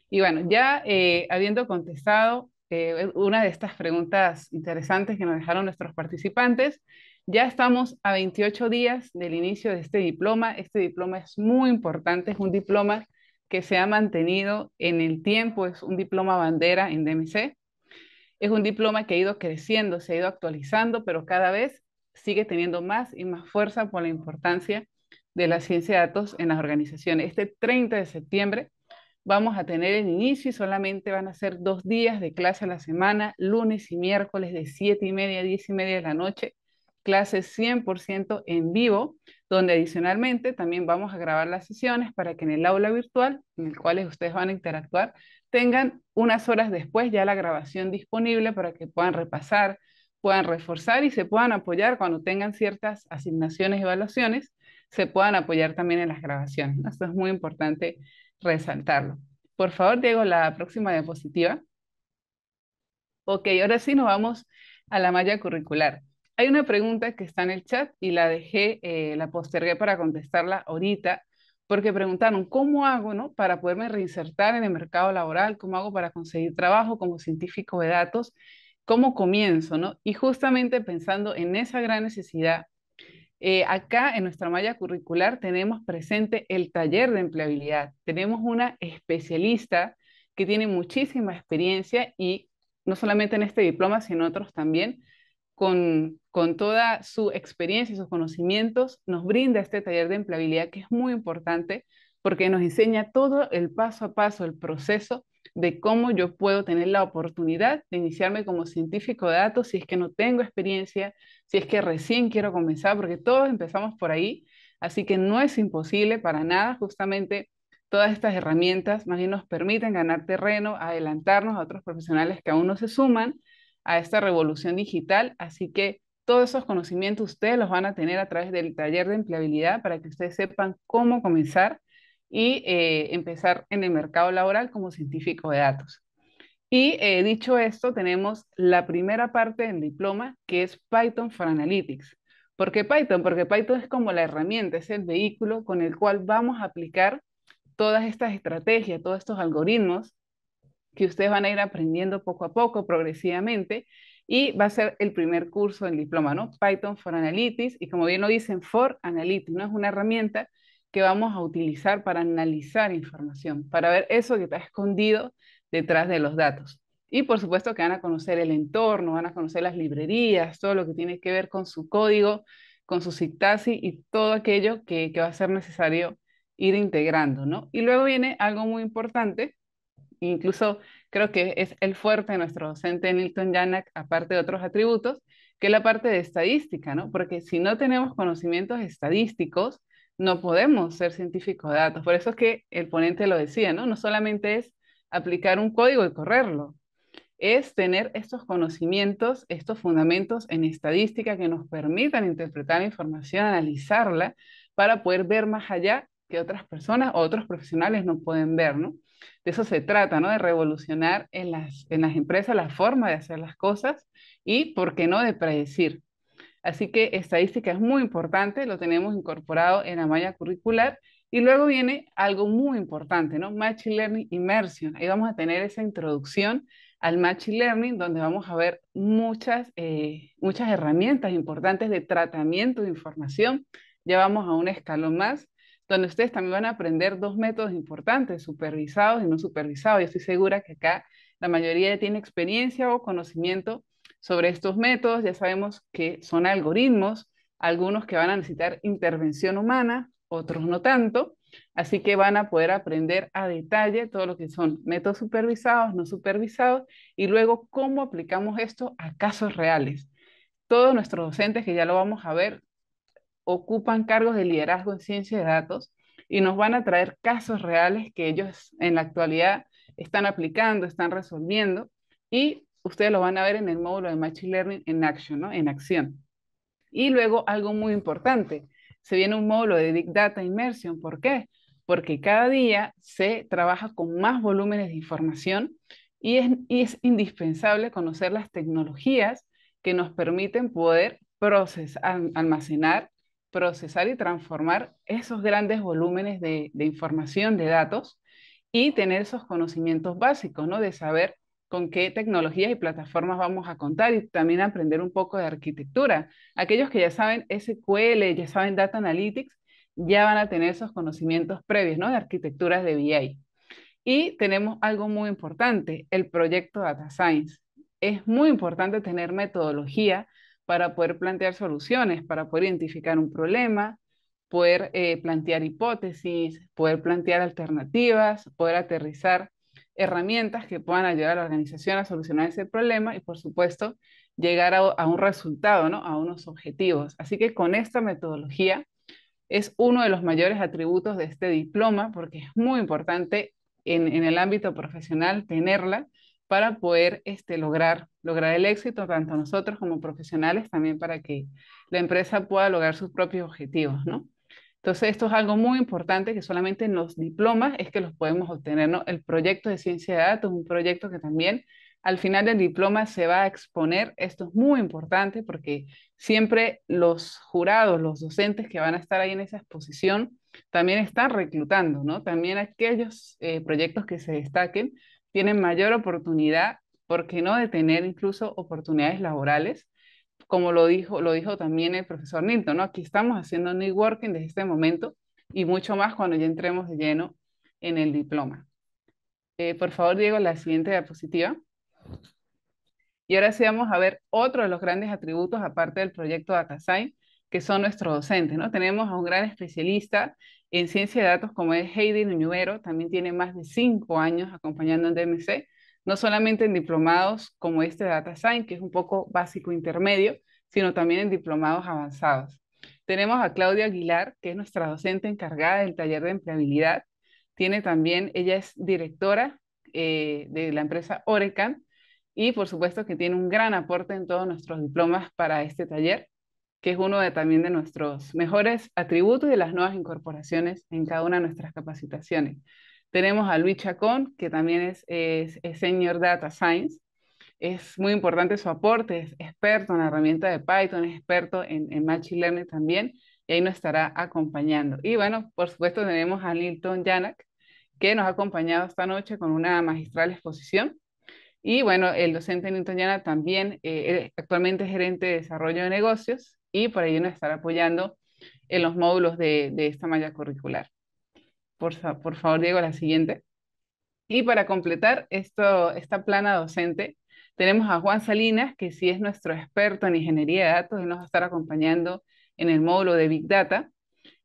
Y bueno, ya eh, habiendo contestado eh, una de estas preguntas interesantes que nos dejaron nuestros participantes, ya estamos a 28 días del inicio de este diploma. Este diploma es muy importante, es un diploma que se ha mantenido en el tiempo, es un diploma bandera en DMC es un diploma que ha ido creciendo, se ha ido actualizando, pero cada vez sigue teniendo más y más fuerza por la importancia de la ciencia de datos en las organizaciones. Este 30 de septiembre vamos a tener el inicio y solamente van a ser dos días de clase a la semana, lunes y miércoles de 7 y media a 10 y media de la noche, clases 100% en vivo donde adicionalmente también vamos a grabar las sesiones para que en el aula virtual, en el cual ustedes van a interactuar, tengan unas horas después ya la grabación disponible para que puedan repasar, puedan reforzar y se puedan apoyar cuando tengan ciertas asignaciones y evaluaciones, se puedan apoyar también en las grabaciones. Esto es muy importante resaltarlo. Por favor, Diego, la próxima diapositiva. Ok, ahora sí nos vamos a la malla curricular. Hay una pregunta que está en el chat y la dejé, eh, la postergué para contestarla ahorita, porque preguntaron, ¿cómo hago no, para poderme reinsertar en el mercado laboral? ¿Cómo hago para conseguir trabajo como científico de datos? ¿Cómo comienzo? Y justamente pensando en esa gran necesidad, eh, acá en nuestra malla curricular tenemos presente el taller de empleabilidad. Tenemos una especialista que tiene muchísima experiencia y no solamente en este diploma, sino en otros también, con, toda su experiencia y sus conocimientos, nos brinda este taller de empleabilidad que es muy importante porque nos enseña todo el paso a paso, el proceso de cómo yo puedo tener la oportunidad de iniciarme como científico de datos si es que no tengo experiencia, si es que recién quiero comenzar, porque todos empezamos por ahí, así que no es imposible para nada, justamente todas estas herramientas más bien nos permiten ganar terreno, adelantarnos a otros profesionales que aún no se suman a esta revolución digital. Así que todos esos conocimientos ustedes los van a tener a través del taller de empleabilidad para que ustedes sepan cómo comenzar y eh, empezar en el mercado laboral como científico de datos. Y eh, dicho esto, tenemos la primera parte del diploma que es Python for Analytics. ¿Por qué Python? Porque Python es como la herramienta, es el vehículo con el cual vamos a aplicar todas estas estrategias, todos estos algoritmos que ustedes van a ir aprendiendo poco a poco, progresivamente, y va a ser el primer curso del diploma, ¿no? Python for Analytics, y como bien lo dicen, for Analytics, ¿no? Es una herramienta que vamos a utilizar para analizar información, para ver eso que está escondido detrás de los datos. Y por supuesto que van a conocer el entorno, van a conocer las librerías, todo lo que tiene que ver con su código, con su sintaxis y todo aquello que, que va a ser necesario ir integrando, ¿no? Y luego viene algo muy importante, Incluso creo que es el fuerte de nuestro docente Nilton Janak, aparte de otros atributos, que es la parte de estadística, ¿no? Porque si no tenemos conocimientos estadísticos, no podemos ser científicos de datos. Por eso es que el ponente lo decía, ¿no? No solamente es aplicar un código y correrlo, es tener estos conocimientos, estos fundamentos en estadística que nos permitan interpretar la información, analizarla, para poder ver más allá que otras personas o otros profesionales no pueden ver, ¿no? de eso se trata, ¿no? De revolucionar en las, empresas la forma de hacer las cosas y, ¿por qué no?, de predecir. Así que estadística es muy importante, lo tenemos incorporado en la malla curricular y luego viene algo muy importante, ¿no? Machine Learning Immersion. Ahí vamos a tener esa introducción al Machine Learning, donde vamos a ver muchas, eh, muchas herramientas importantes de tratamiento de información. Ya vamos a un escalón más donde ustedes también van a aprender dos métodos importantes, supervisados y no supervisados. Yo estoy segura que acá la mayoría tiene experiencia o conocimiento sobre estos métodos. Ya sabemos que son algoritmos, algunos que van a necesitar intervención humana, otros no tanto. Así que van a poder aprender a detalle todo lo que son métodos supervisados, no supervisados y luego cómo aplicamos esto a casos reales. Todos nuestros docentes, que ya lo vamos a ver, ocupan cargos de liderazgo en ciencia de datos y nos van a traer casos reales que ellos en la actualidad están aplicando, están resolviendo y ustedes lo van a ver en el módulo de Machine Learning en Action, ¿no? En acción. Y luego algo muy importante, se viene un módulo de Big Data Immersion. ¿Por qué? Porque cada día se trabaja con más volúmenes de información y es, y es indispensable conocer las tecnologías que nos permiten poder procesar, almacenar procesar y transformar esos grandes volúmenes de, información, de datos, y tener esos conocimientos básicos, ¿no? De saber con qué tecnologías y plataformas vamos a contar y también aprender un poco de arquitectura. Aquellos que ya saben SQL, ya saben Data Analytics, ya van a tener esos conocimientos previos, ¿no? De arquitecturas de BI. Y tenemos algo muy importante, el proyecto Data Science. Es muy importante tener metodología para poder plantear soluciones, para poder identificar un problema, poder eh, plantear hipótesis, poder plantear alternativas, poder aterrizar herramientas que puedan ayudar a la organización a solucionar ese problema y, por supuesto, llegar a, un resultado, ¿no? a unos objetivos. Así que con esta metodología es uno de los mayores atributos de este diploma porque es muy importante en el ámbito profesional tenerla para poder este, lograr, lograr el éxito, tanto nosotros como profesionales, también para que la empresa pueda lograr sus propios objetivos, ¿no? Entonces, esto es algo muy importante que solamente en los diplomas es que los podemos obtener, ¿no? El proyecto de ciencia de datos un proyecto que también al final del diploma se va a exponer. Esto es muy importante porque siempre los jurados, los docentes que van a estar ahí en esa exposición, también están reclutando, ¿no? También aquellos eh, proyectos que se destaquen tienen mayor oportunidad, ¿por qué no?, de tener incluso oportunidades laborales, como lo dijo, lo dijo también el profesor Nilton, ¿no? Aquí estamos haciendo networking desde este momento y mucho más cuando ya entremos de lleno en el diploma. Eh, por favor, Diego, la siguiente diapositiva. Y ahora sí vamos a ver otro de los grandes atributos, aparte del proyecto DataSign, que son nuestros docentes, ¿no? Tenemos a un gran especialista en ciencia de datos como es Heidi Nuñuero, también tiene más de cinco años acompañando en DMC, no solamente en diplomados como este Data Science, que es un poco básico intermedio, sino también en diplomados avanzados. Tenemos a Claudia Aguilar, que es nuestra docente encargada del taller de empleabilidad. Tiene también, ella es directora eh, de la empresa Orecan y por supuesto que tiene un gran aporte en todos nuestros diplomas para este taller que es uno de, también de nuestros mejores atributos y de las nuevas incorporaciones en cada una de nuestras capacitaciones. Tenemos a Luis Chacón, que también es, es, Senior Data Science. Es muy importante su aporte, es experto en la herramienta de Python, es experto en, en Machine Learning también, y ahí nos estará acompañando. Y bueno, por supuesto tenemos a Nilton Janak, que nos ha acompañado esta noche con una magistral exposición y bueno, el docente Newton Yanak también eh, actualmente gerente de desarrollo de negocios y por ahí nos estar apoyando en los módulos de, esta malla curricular. Por, por, favor, Diego, la siguiente. Y para completar esto, esta plana docente, tenemos a Juan Salinas, que sí es nuestro experto en ingeniería de datos y nos va a estar acompañando en el módulo de Big Data,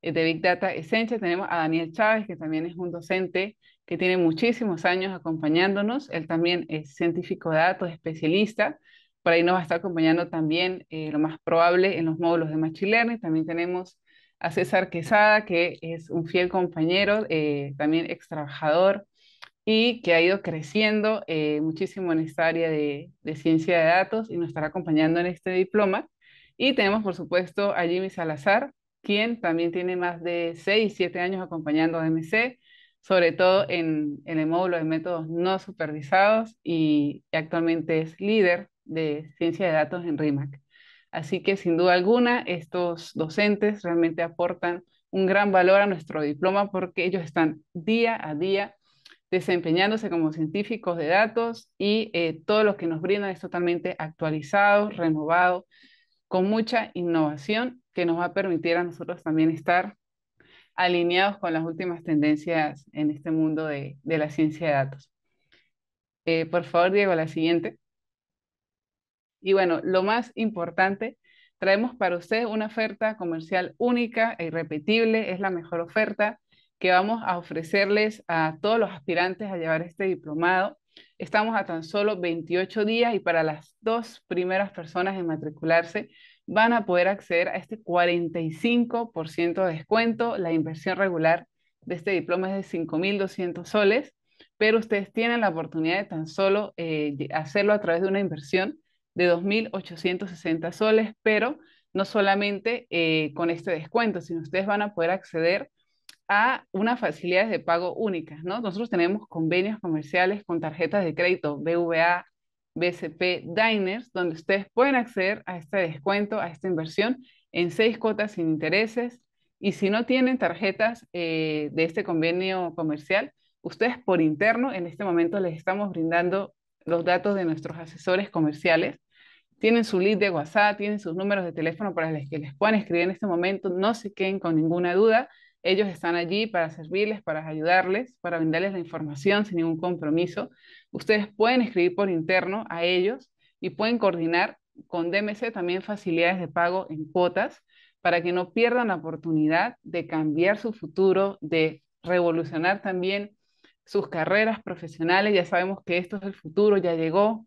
eh, de Big Data esencia Tenemos a Daniel Chávez, que también es un docente que tiene muchísimos años acompañándonos. Él también es científico de datos, especialista por ahí nos va a estar acompañando también, eh, lo más probable, en los módulos de Machine Learning. También tenemos a César Quesada, que es un fiel compañero, eh, también ex trabajador y que ha ido creciendo eh, muchísimo en esta área de, ciencia de datos y nos estará acompañando en este diploma. Y tenemos, por supuesto, a Jimmy Salazar, quien también tiene más de 6, 7 años acompañando a MC, sobre todo en, en el módulo de métodos no supervisados y actualmente es líder de ciencia de datos en RIMAC. Así que sin duda alguna, estos docentes realmente aportan un gran valor a nuestro diploma porque ellos están día a día desempeñándose como científicos de datos y eh, todo lo que nos brindan es totalmente actualizado, renovado, con mucha innovación que nos va a permitir a nosotros también estar alineados con las últimas tendencias en este mundo de, la ciencia de datos. Eh, por favor, Diego, la siguiente. Y bueno, lo más importante, traemos para ustedes una oferta comercial única e irrepetible, es la mejor oferta que vamos a ofrecerles a todos los aspirantes a llevar este diplomado. Estamos a tan solo 28 días y para las dos primeras personas en matricularse van a poder acceder a este 45% de descuento. La inversión regular de este diploma es de 5.200 soles, pero ustedes tienen la oportunidad de tan solo eh, hacerlo a través de una inversión de 2.860 soles, pero no solamente eh, con este descuento, sino ustedes van a poder acceder a unas facilidades de pago únicas, ¿no? Nosotros tenemos convenios comerciales con tarjetas de crédito BVA, BCP, Diners, donde ustedes pueden acceder a este descuento, a esta inversión en seis cuotas sin intereses. Y si no tienen tarjetas eh, de este convenio comercial, ustedes por interno en este momento les estamos brindando los datos de nuestros asesores comerciales. Tienen su lead de WhatsApp, tienen sus números de teléfono para los que les puedan escribir en este momento. No se queden con ninguna duda. Ellos están allí para servirles, para ayudarles, para brindarles la información sin ningún compromiso. Ustedes pueden escribir por interno a ellos y pueden coordinar con DMC también facilidades de pago en cuotas para que no pierdan la oportunidad de cambiar su futuro, de revolucionar también sus carreras profesionales, ya sabemos que esto es el futuro, ya llegó.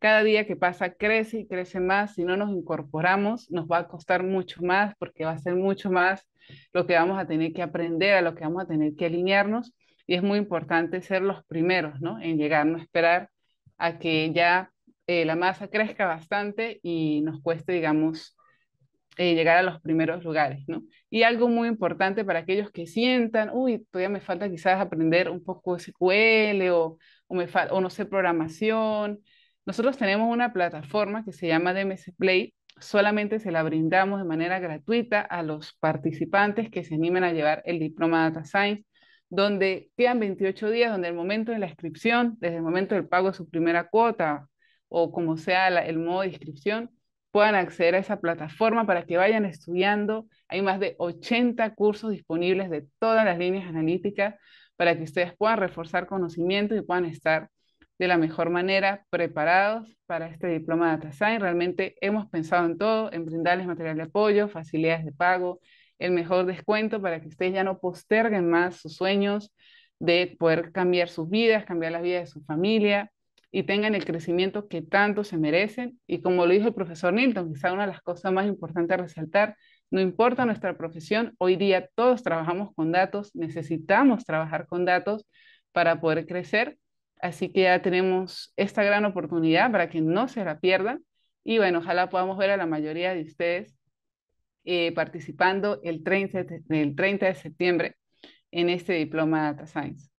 Cada día que pasa crece y crece más. Si no nos incorporamos, nos va a costar mucho más porque va a ser mucho más lo que vamos a tener que aprender, a lo que vamos a tener que alinearnos. Y es muy importante ser los primeros ¿no? en llegar, no esperar a que ya eh, la masa crezca bastante y nos cueste, digamos, eh, llegar a los primeros lugares, ¿no? Y algo muy importante para aquellos que sientan, uy, todavía me falta quizás aprender un poco SQL o, o, me o no sé programación. Nosotros tenemos una plataforma que se llama DMS Play, solamente se la brindamos de manera gratuita a los participantes que se animen a llevar el diploma Data Science, donde quedan 28 días, donde el momento de la inscripción, desde el momento del pago de su primera cuota o como sea el modo de inscripción, puedan acceder a esa plataforma para que vayan estudiando. Hay más de 80 cursos disponibles de todas las líneas analíticas para que ustedes puedan reforzar conocimiento y puedan estar de la mejor manera preparados para este diploma de Data Science. Realmente hemos pensado en todo, en brindarles material de apoyo, facilidades de pago, el mejor descuento para que ustedes ya no posterguen más sus sueños de poder cambiar sus vidas, cambiar la vida de su familia, y tengan el crecimiento que tanto se merecen. Y como lo dijo el profesor Nilton, quizá una de las cosas más importantes a resaltar, no importa nuestra profesión, hoy día todos trabajamos con datos, necesitamos trabajar con datos para poder crecer. Así que ya tenemos esta gran oportunidad para que no se la pierdan. Y bueno, ojalá podamos ver a la mayoría de ustedes eh, participando el 30, el 30 de septiembre en este diploma Data Science.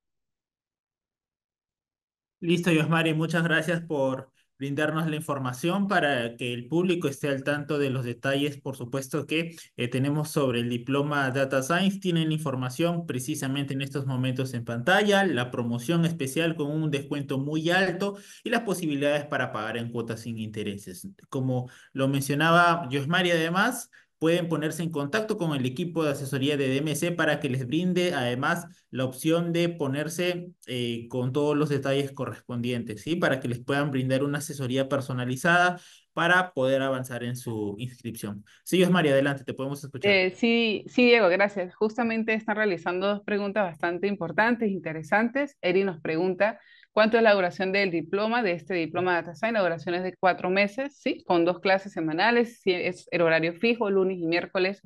Listo, Yosmari, muchas gracias por brindarnos la información para que el público esté al tanto de los detalles, por supuesto, que eh, tenemos sobre el diploma Data Science. Tienen información precisamente en estos momentos en pantalla, la promoción especial con un descuento muy alto y las posibilidades para pagar en cuotas sin intereses. Como lo mencionaba Yosmari, además, pueden ponerse en contacto con el equipo de asesoría de DMC para que les brinde además la opción de ponerse eh, con todos los detalles correspondientes, ¿sí? Para que les puedan brindar una asesoría personalizada para poder avanzar en su inscripción. Sí, María, adelante, te podemos escuchar. Eh, sí, sí, Diego, gracias. Justamente están realizando dos preguntas bastante importantes, interesantes. Eri nos pregunta, ¿Cuánto es la duración del diploma, de este diploma de Data Science? La duración es de cuatro meses, ¿sí? Con dos clases semanales, es el horario fijo, lunes y miércoles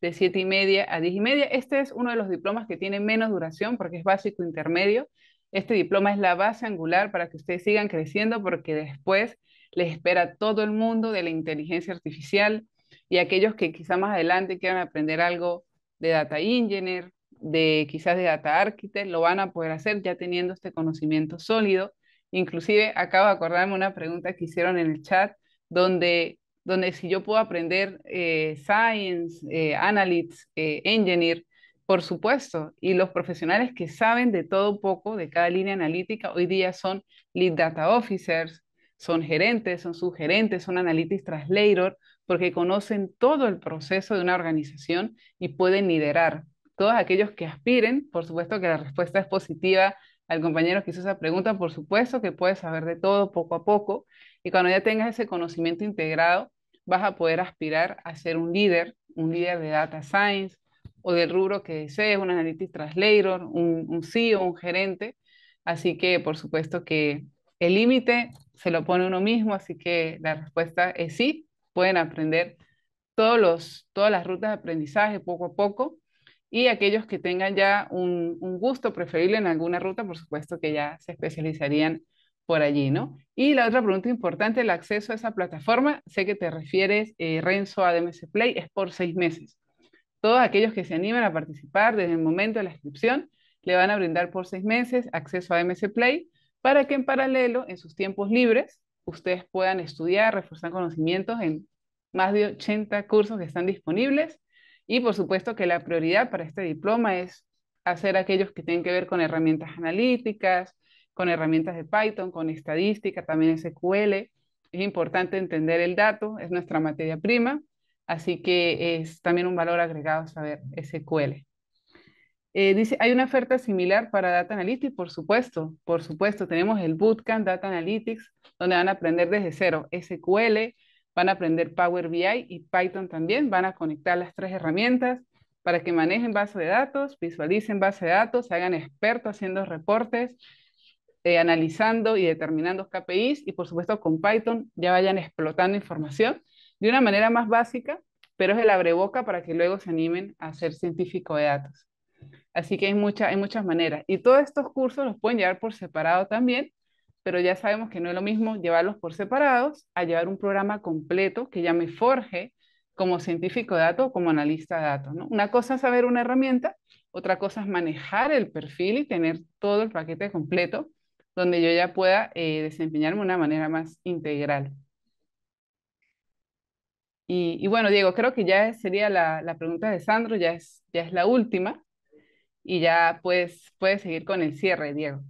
de siete y media a diez y media. Este es uno de los diplomas que tiene menos duración porque es básico intermedio. Este diploma es la base angular para que ustedes sigan creciendo porque después les espera todo el mundo de la inteligencia artificial y aquellos que quizá más adelante quieran aprender algo de data engineer, de quizás de data architect, lo van a poder hacer ya teniendo este conocimiento sólido. Inclusive acabo de acordarme una pregunta que hicieron en el chat, donde, donde si yo puedo aprender eh, science, eh, analytics, eh, engineer, por supuesto, y los profesionales que saben de todo un poco, de cada línea analítica, hoy día son lead data officers, son gerentes, son subgerentes, son analytics translator, porque conocen todo el proceso de una organización y pueden liderar todos aquellos que aspiren, por supuesto que la respuesta es positiva al compañero que hizo esa pregunta, por supuesto que puedes saber de todo poco a poco y cuando ya tengas ese conocimiento integrado, vas a poder aspirar a ser un líder, un líder de data science o del rubro que desees, un analytics translator, un, un CEO, un gerente. Así que, por supuesto que el límite se lo pone uno mismo, así que la respuesta es sí, pueden aprender todos los, todas las rutas de aprendizaje poco a poco y aquellos que tengan ya un, gusto preferible en alguna ruta, por supuesto que ya se especializarían por allí, ¿no? Y la otra pregunta importante, el acceso a esa plataforma, sé que te refieres, eh, Renzo, a DMC Play, es por seis meses. Todos aquellos que se animen a participar desde el momento de la inscripción, le van a brindar por seis meses acceso a DMC Play para que en paralelo, en sus tiempos libres, ustedes puedan estudiar, reforzar conocimientos en más de 80 cursos que están disponibles y por supuesto que la prioridad para este diploma es hacer aquellos que tienen que ver con herramientas analíticas, con herramientas de Python, con estadística, también SQL. Es importante entender el dato, es nuestra materia prima, así que es también un valor agregado saber SQL. Eh, dice, hay una oferta similar para Data Analytics, por supuesto, por supuesto, tenemos el Bootcamp Data Analytics, donde van a aprender desde cero SQL, van a aprender Power BI y Python también, van a conectar las tres herramientas para que manejen base de datos, visualicen base de datos, se hagan expertos haciendo reportes, eh, analizando y determinando KPIs y por supuesto con Python ya vayan explotando información de una manera más básica, pero es el boca para que luego se animen a ser científico de datos. Así que hay, hay muchas maneras. Y todos estos cursos los pueden llevar por separado también pero ya sabemos que no es lo mismo llevarlos por separados a llevar un programa completo que ya me forje como científico de datos o como analista de datos. ¿no? Una cosa es saber una herramienta, otra cosa es manejar el perfil y tener todo el paquete completo donde yo ya pueda eh, desempeñarme de una manera más integral. Y, bueno, Diego, creo que ya sería la, pregunta de Sandro, ya es, ya es la última y ya pues puedes seguir con el cierre, Diego.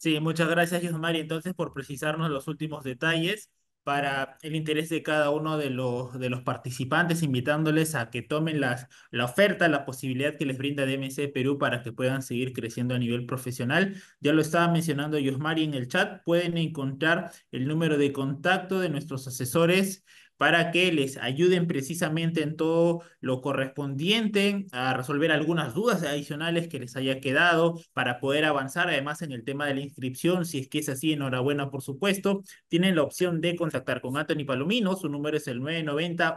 Sí, muchas gracias, Yosmari, entonces, por precisarnos los últimos detalles para el interés de cada uno de los, de los participantes, invitándoles a que tomen las, la oferta, la posibilidad que les brinda DMC Perú para que puedan seguir creciendo a nivel profesional. Ya lo estaba mencionando Yosmari en el chat, pueden encontrar el número de contacto de nuestros asesores para que les ayuden precisamente en todo lo correspondiente a resolver algunas dudas adicionales que les haya quedado para poder avanzar además en el tema de la inscripción. Si es que es así, enhorabuena por supuesto. Tienen la opción de contactar con Anthony Palomino, su número es el 990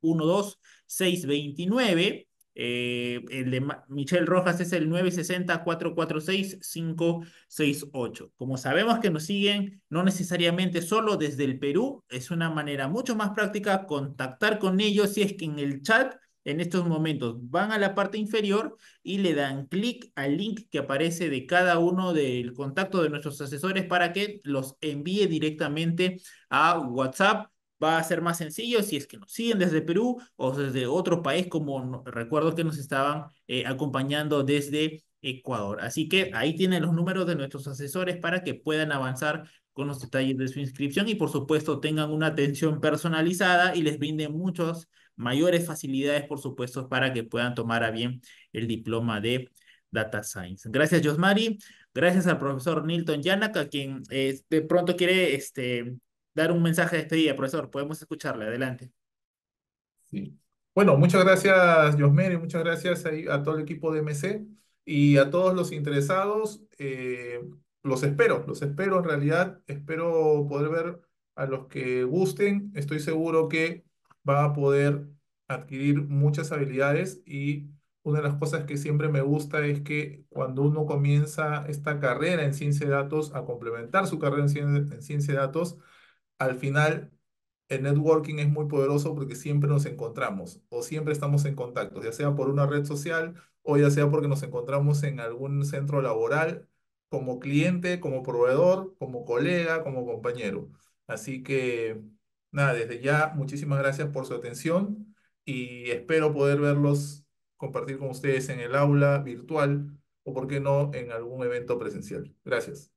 112 629 eh, el de Michelle Rojas es el 960-446-568. Como sabemos que nos siguen no necesariamente solo desde el Perú, es una manera mucho más práctica contactar con ellos si es que en el chat en estos momentos van a la parte inferior y le dan clic al link que aparece de cada uno del contacto de nuestros asesores para que los envíe directamente a WhatsApp va a ser más sencillo si es que nos siguen desde Perú o desde otro país, como recuerdo que nos estaban eh, acompañando desde Ecuador. Así que ahí tienen los números de nuestros asesores para que puedan avanzar con los detalles de su inscripción y por supuesto tengan una atención personalizada y les brinden muchas mayores facilidades, por supuesto, para que puedan tomar a bien el diploma de Data Science. Gracias, Josmari. Gracias al profesor Nilton Yanaka, quien eh, de pronto quiere este, dar un mensaje de día, profesor. Podemos escucharle. Adelante. Sí. Bueno, muchas gracias, Yosmer, y muchas gracias a, todo el equipo de MC y a todos los interesados. Eh, los espero, los espero en realidad. Espero poder ver a los que gusten. Estoy seguro que va a poder adquirir muchas habilidades y una de las cosas que siempre me gusta es que cuando uno comienza esta carrera en ciencia de datos, a complementar su carrera en ciencia, en ciencia de datos, al final el networking es muy poderoso porque siempre nos encontramos o siempre estamos en contacto, ya sea por una red social o ya sea porque nos encontramos en algún centro laboral como cliente, como proveedor, como colega, como compañero. Así que nada, desde ya muchísimas gracias por su atención y espero poder verlos compartir con ustedes en el aula virtual o por qué no en algún evento presencial. Gracias.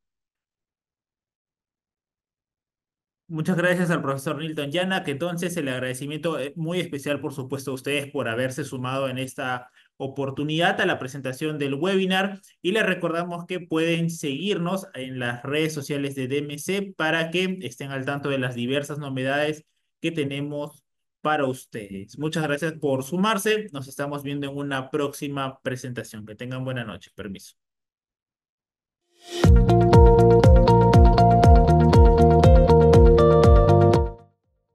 Muchas gracias al profesor Nilton Yana, que entonces el agradecimiento eh, muy especial, por supuesto, a ustedes por haberse sumado en esta oportunidad a la presentación del webinar y les recordamos que pueden seguirnos en las redes sociales de DMC para que estén al tanto de las diversas novedades que tenemos para ustedes. Muchas gracias por sumarse. Nos estamos viendo en una próxima presentación. Que tengan buena noche. Permiso.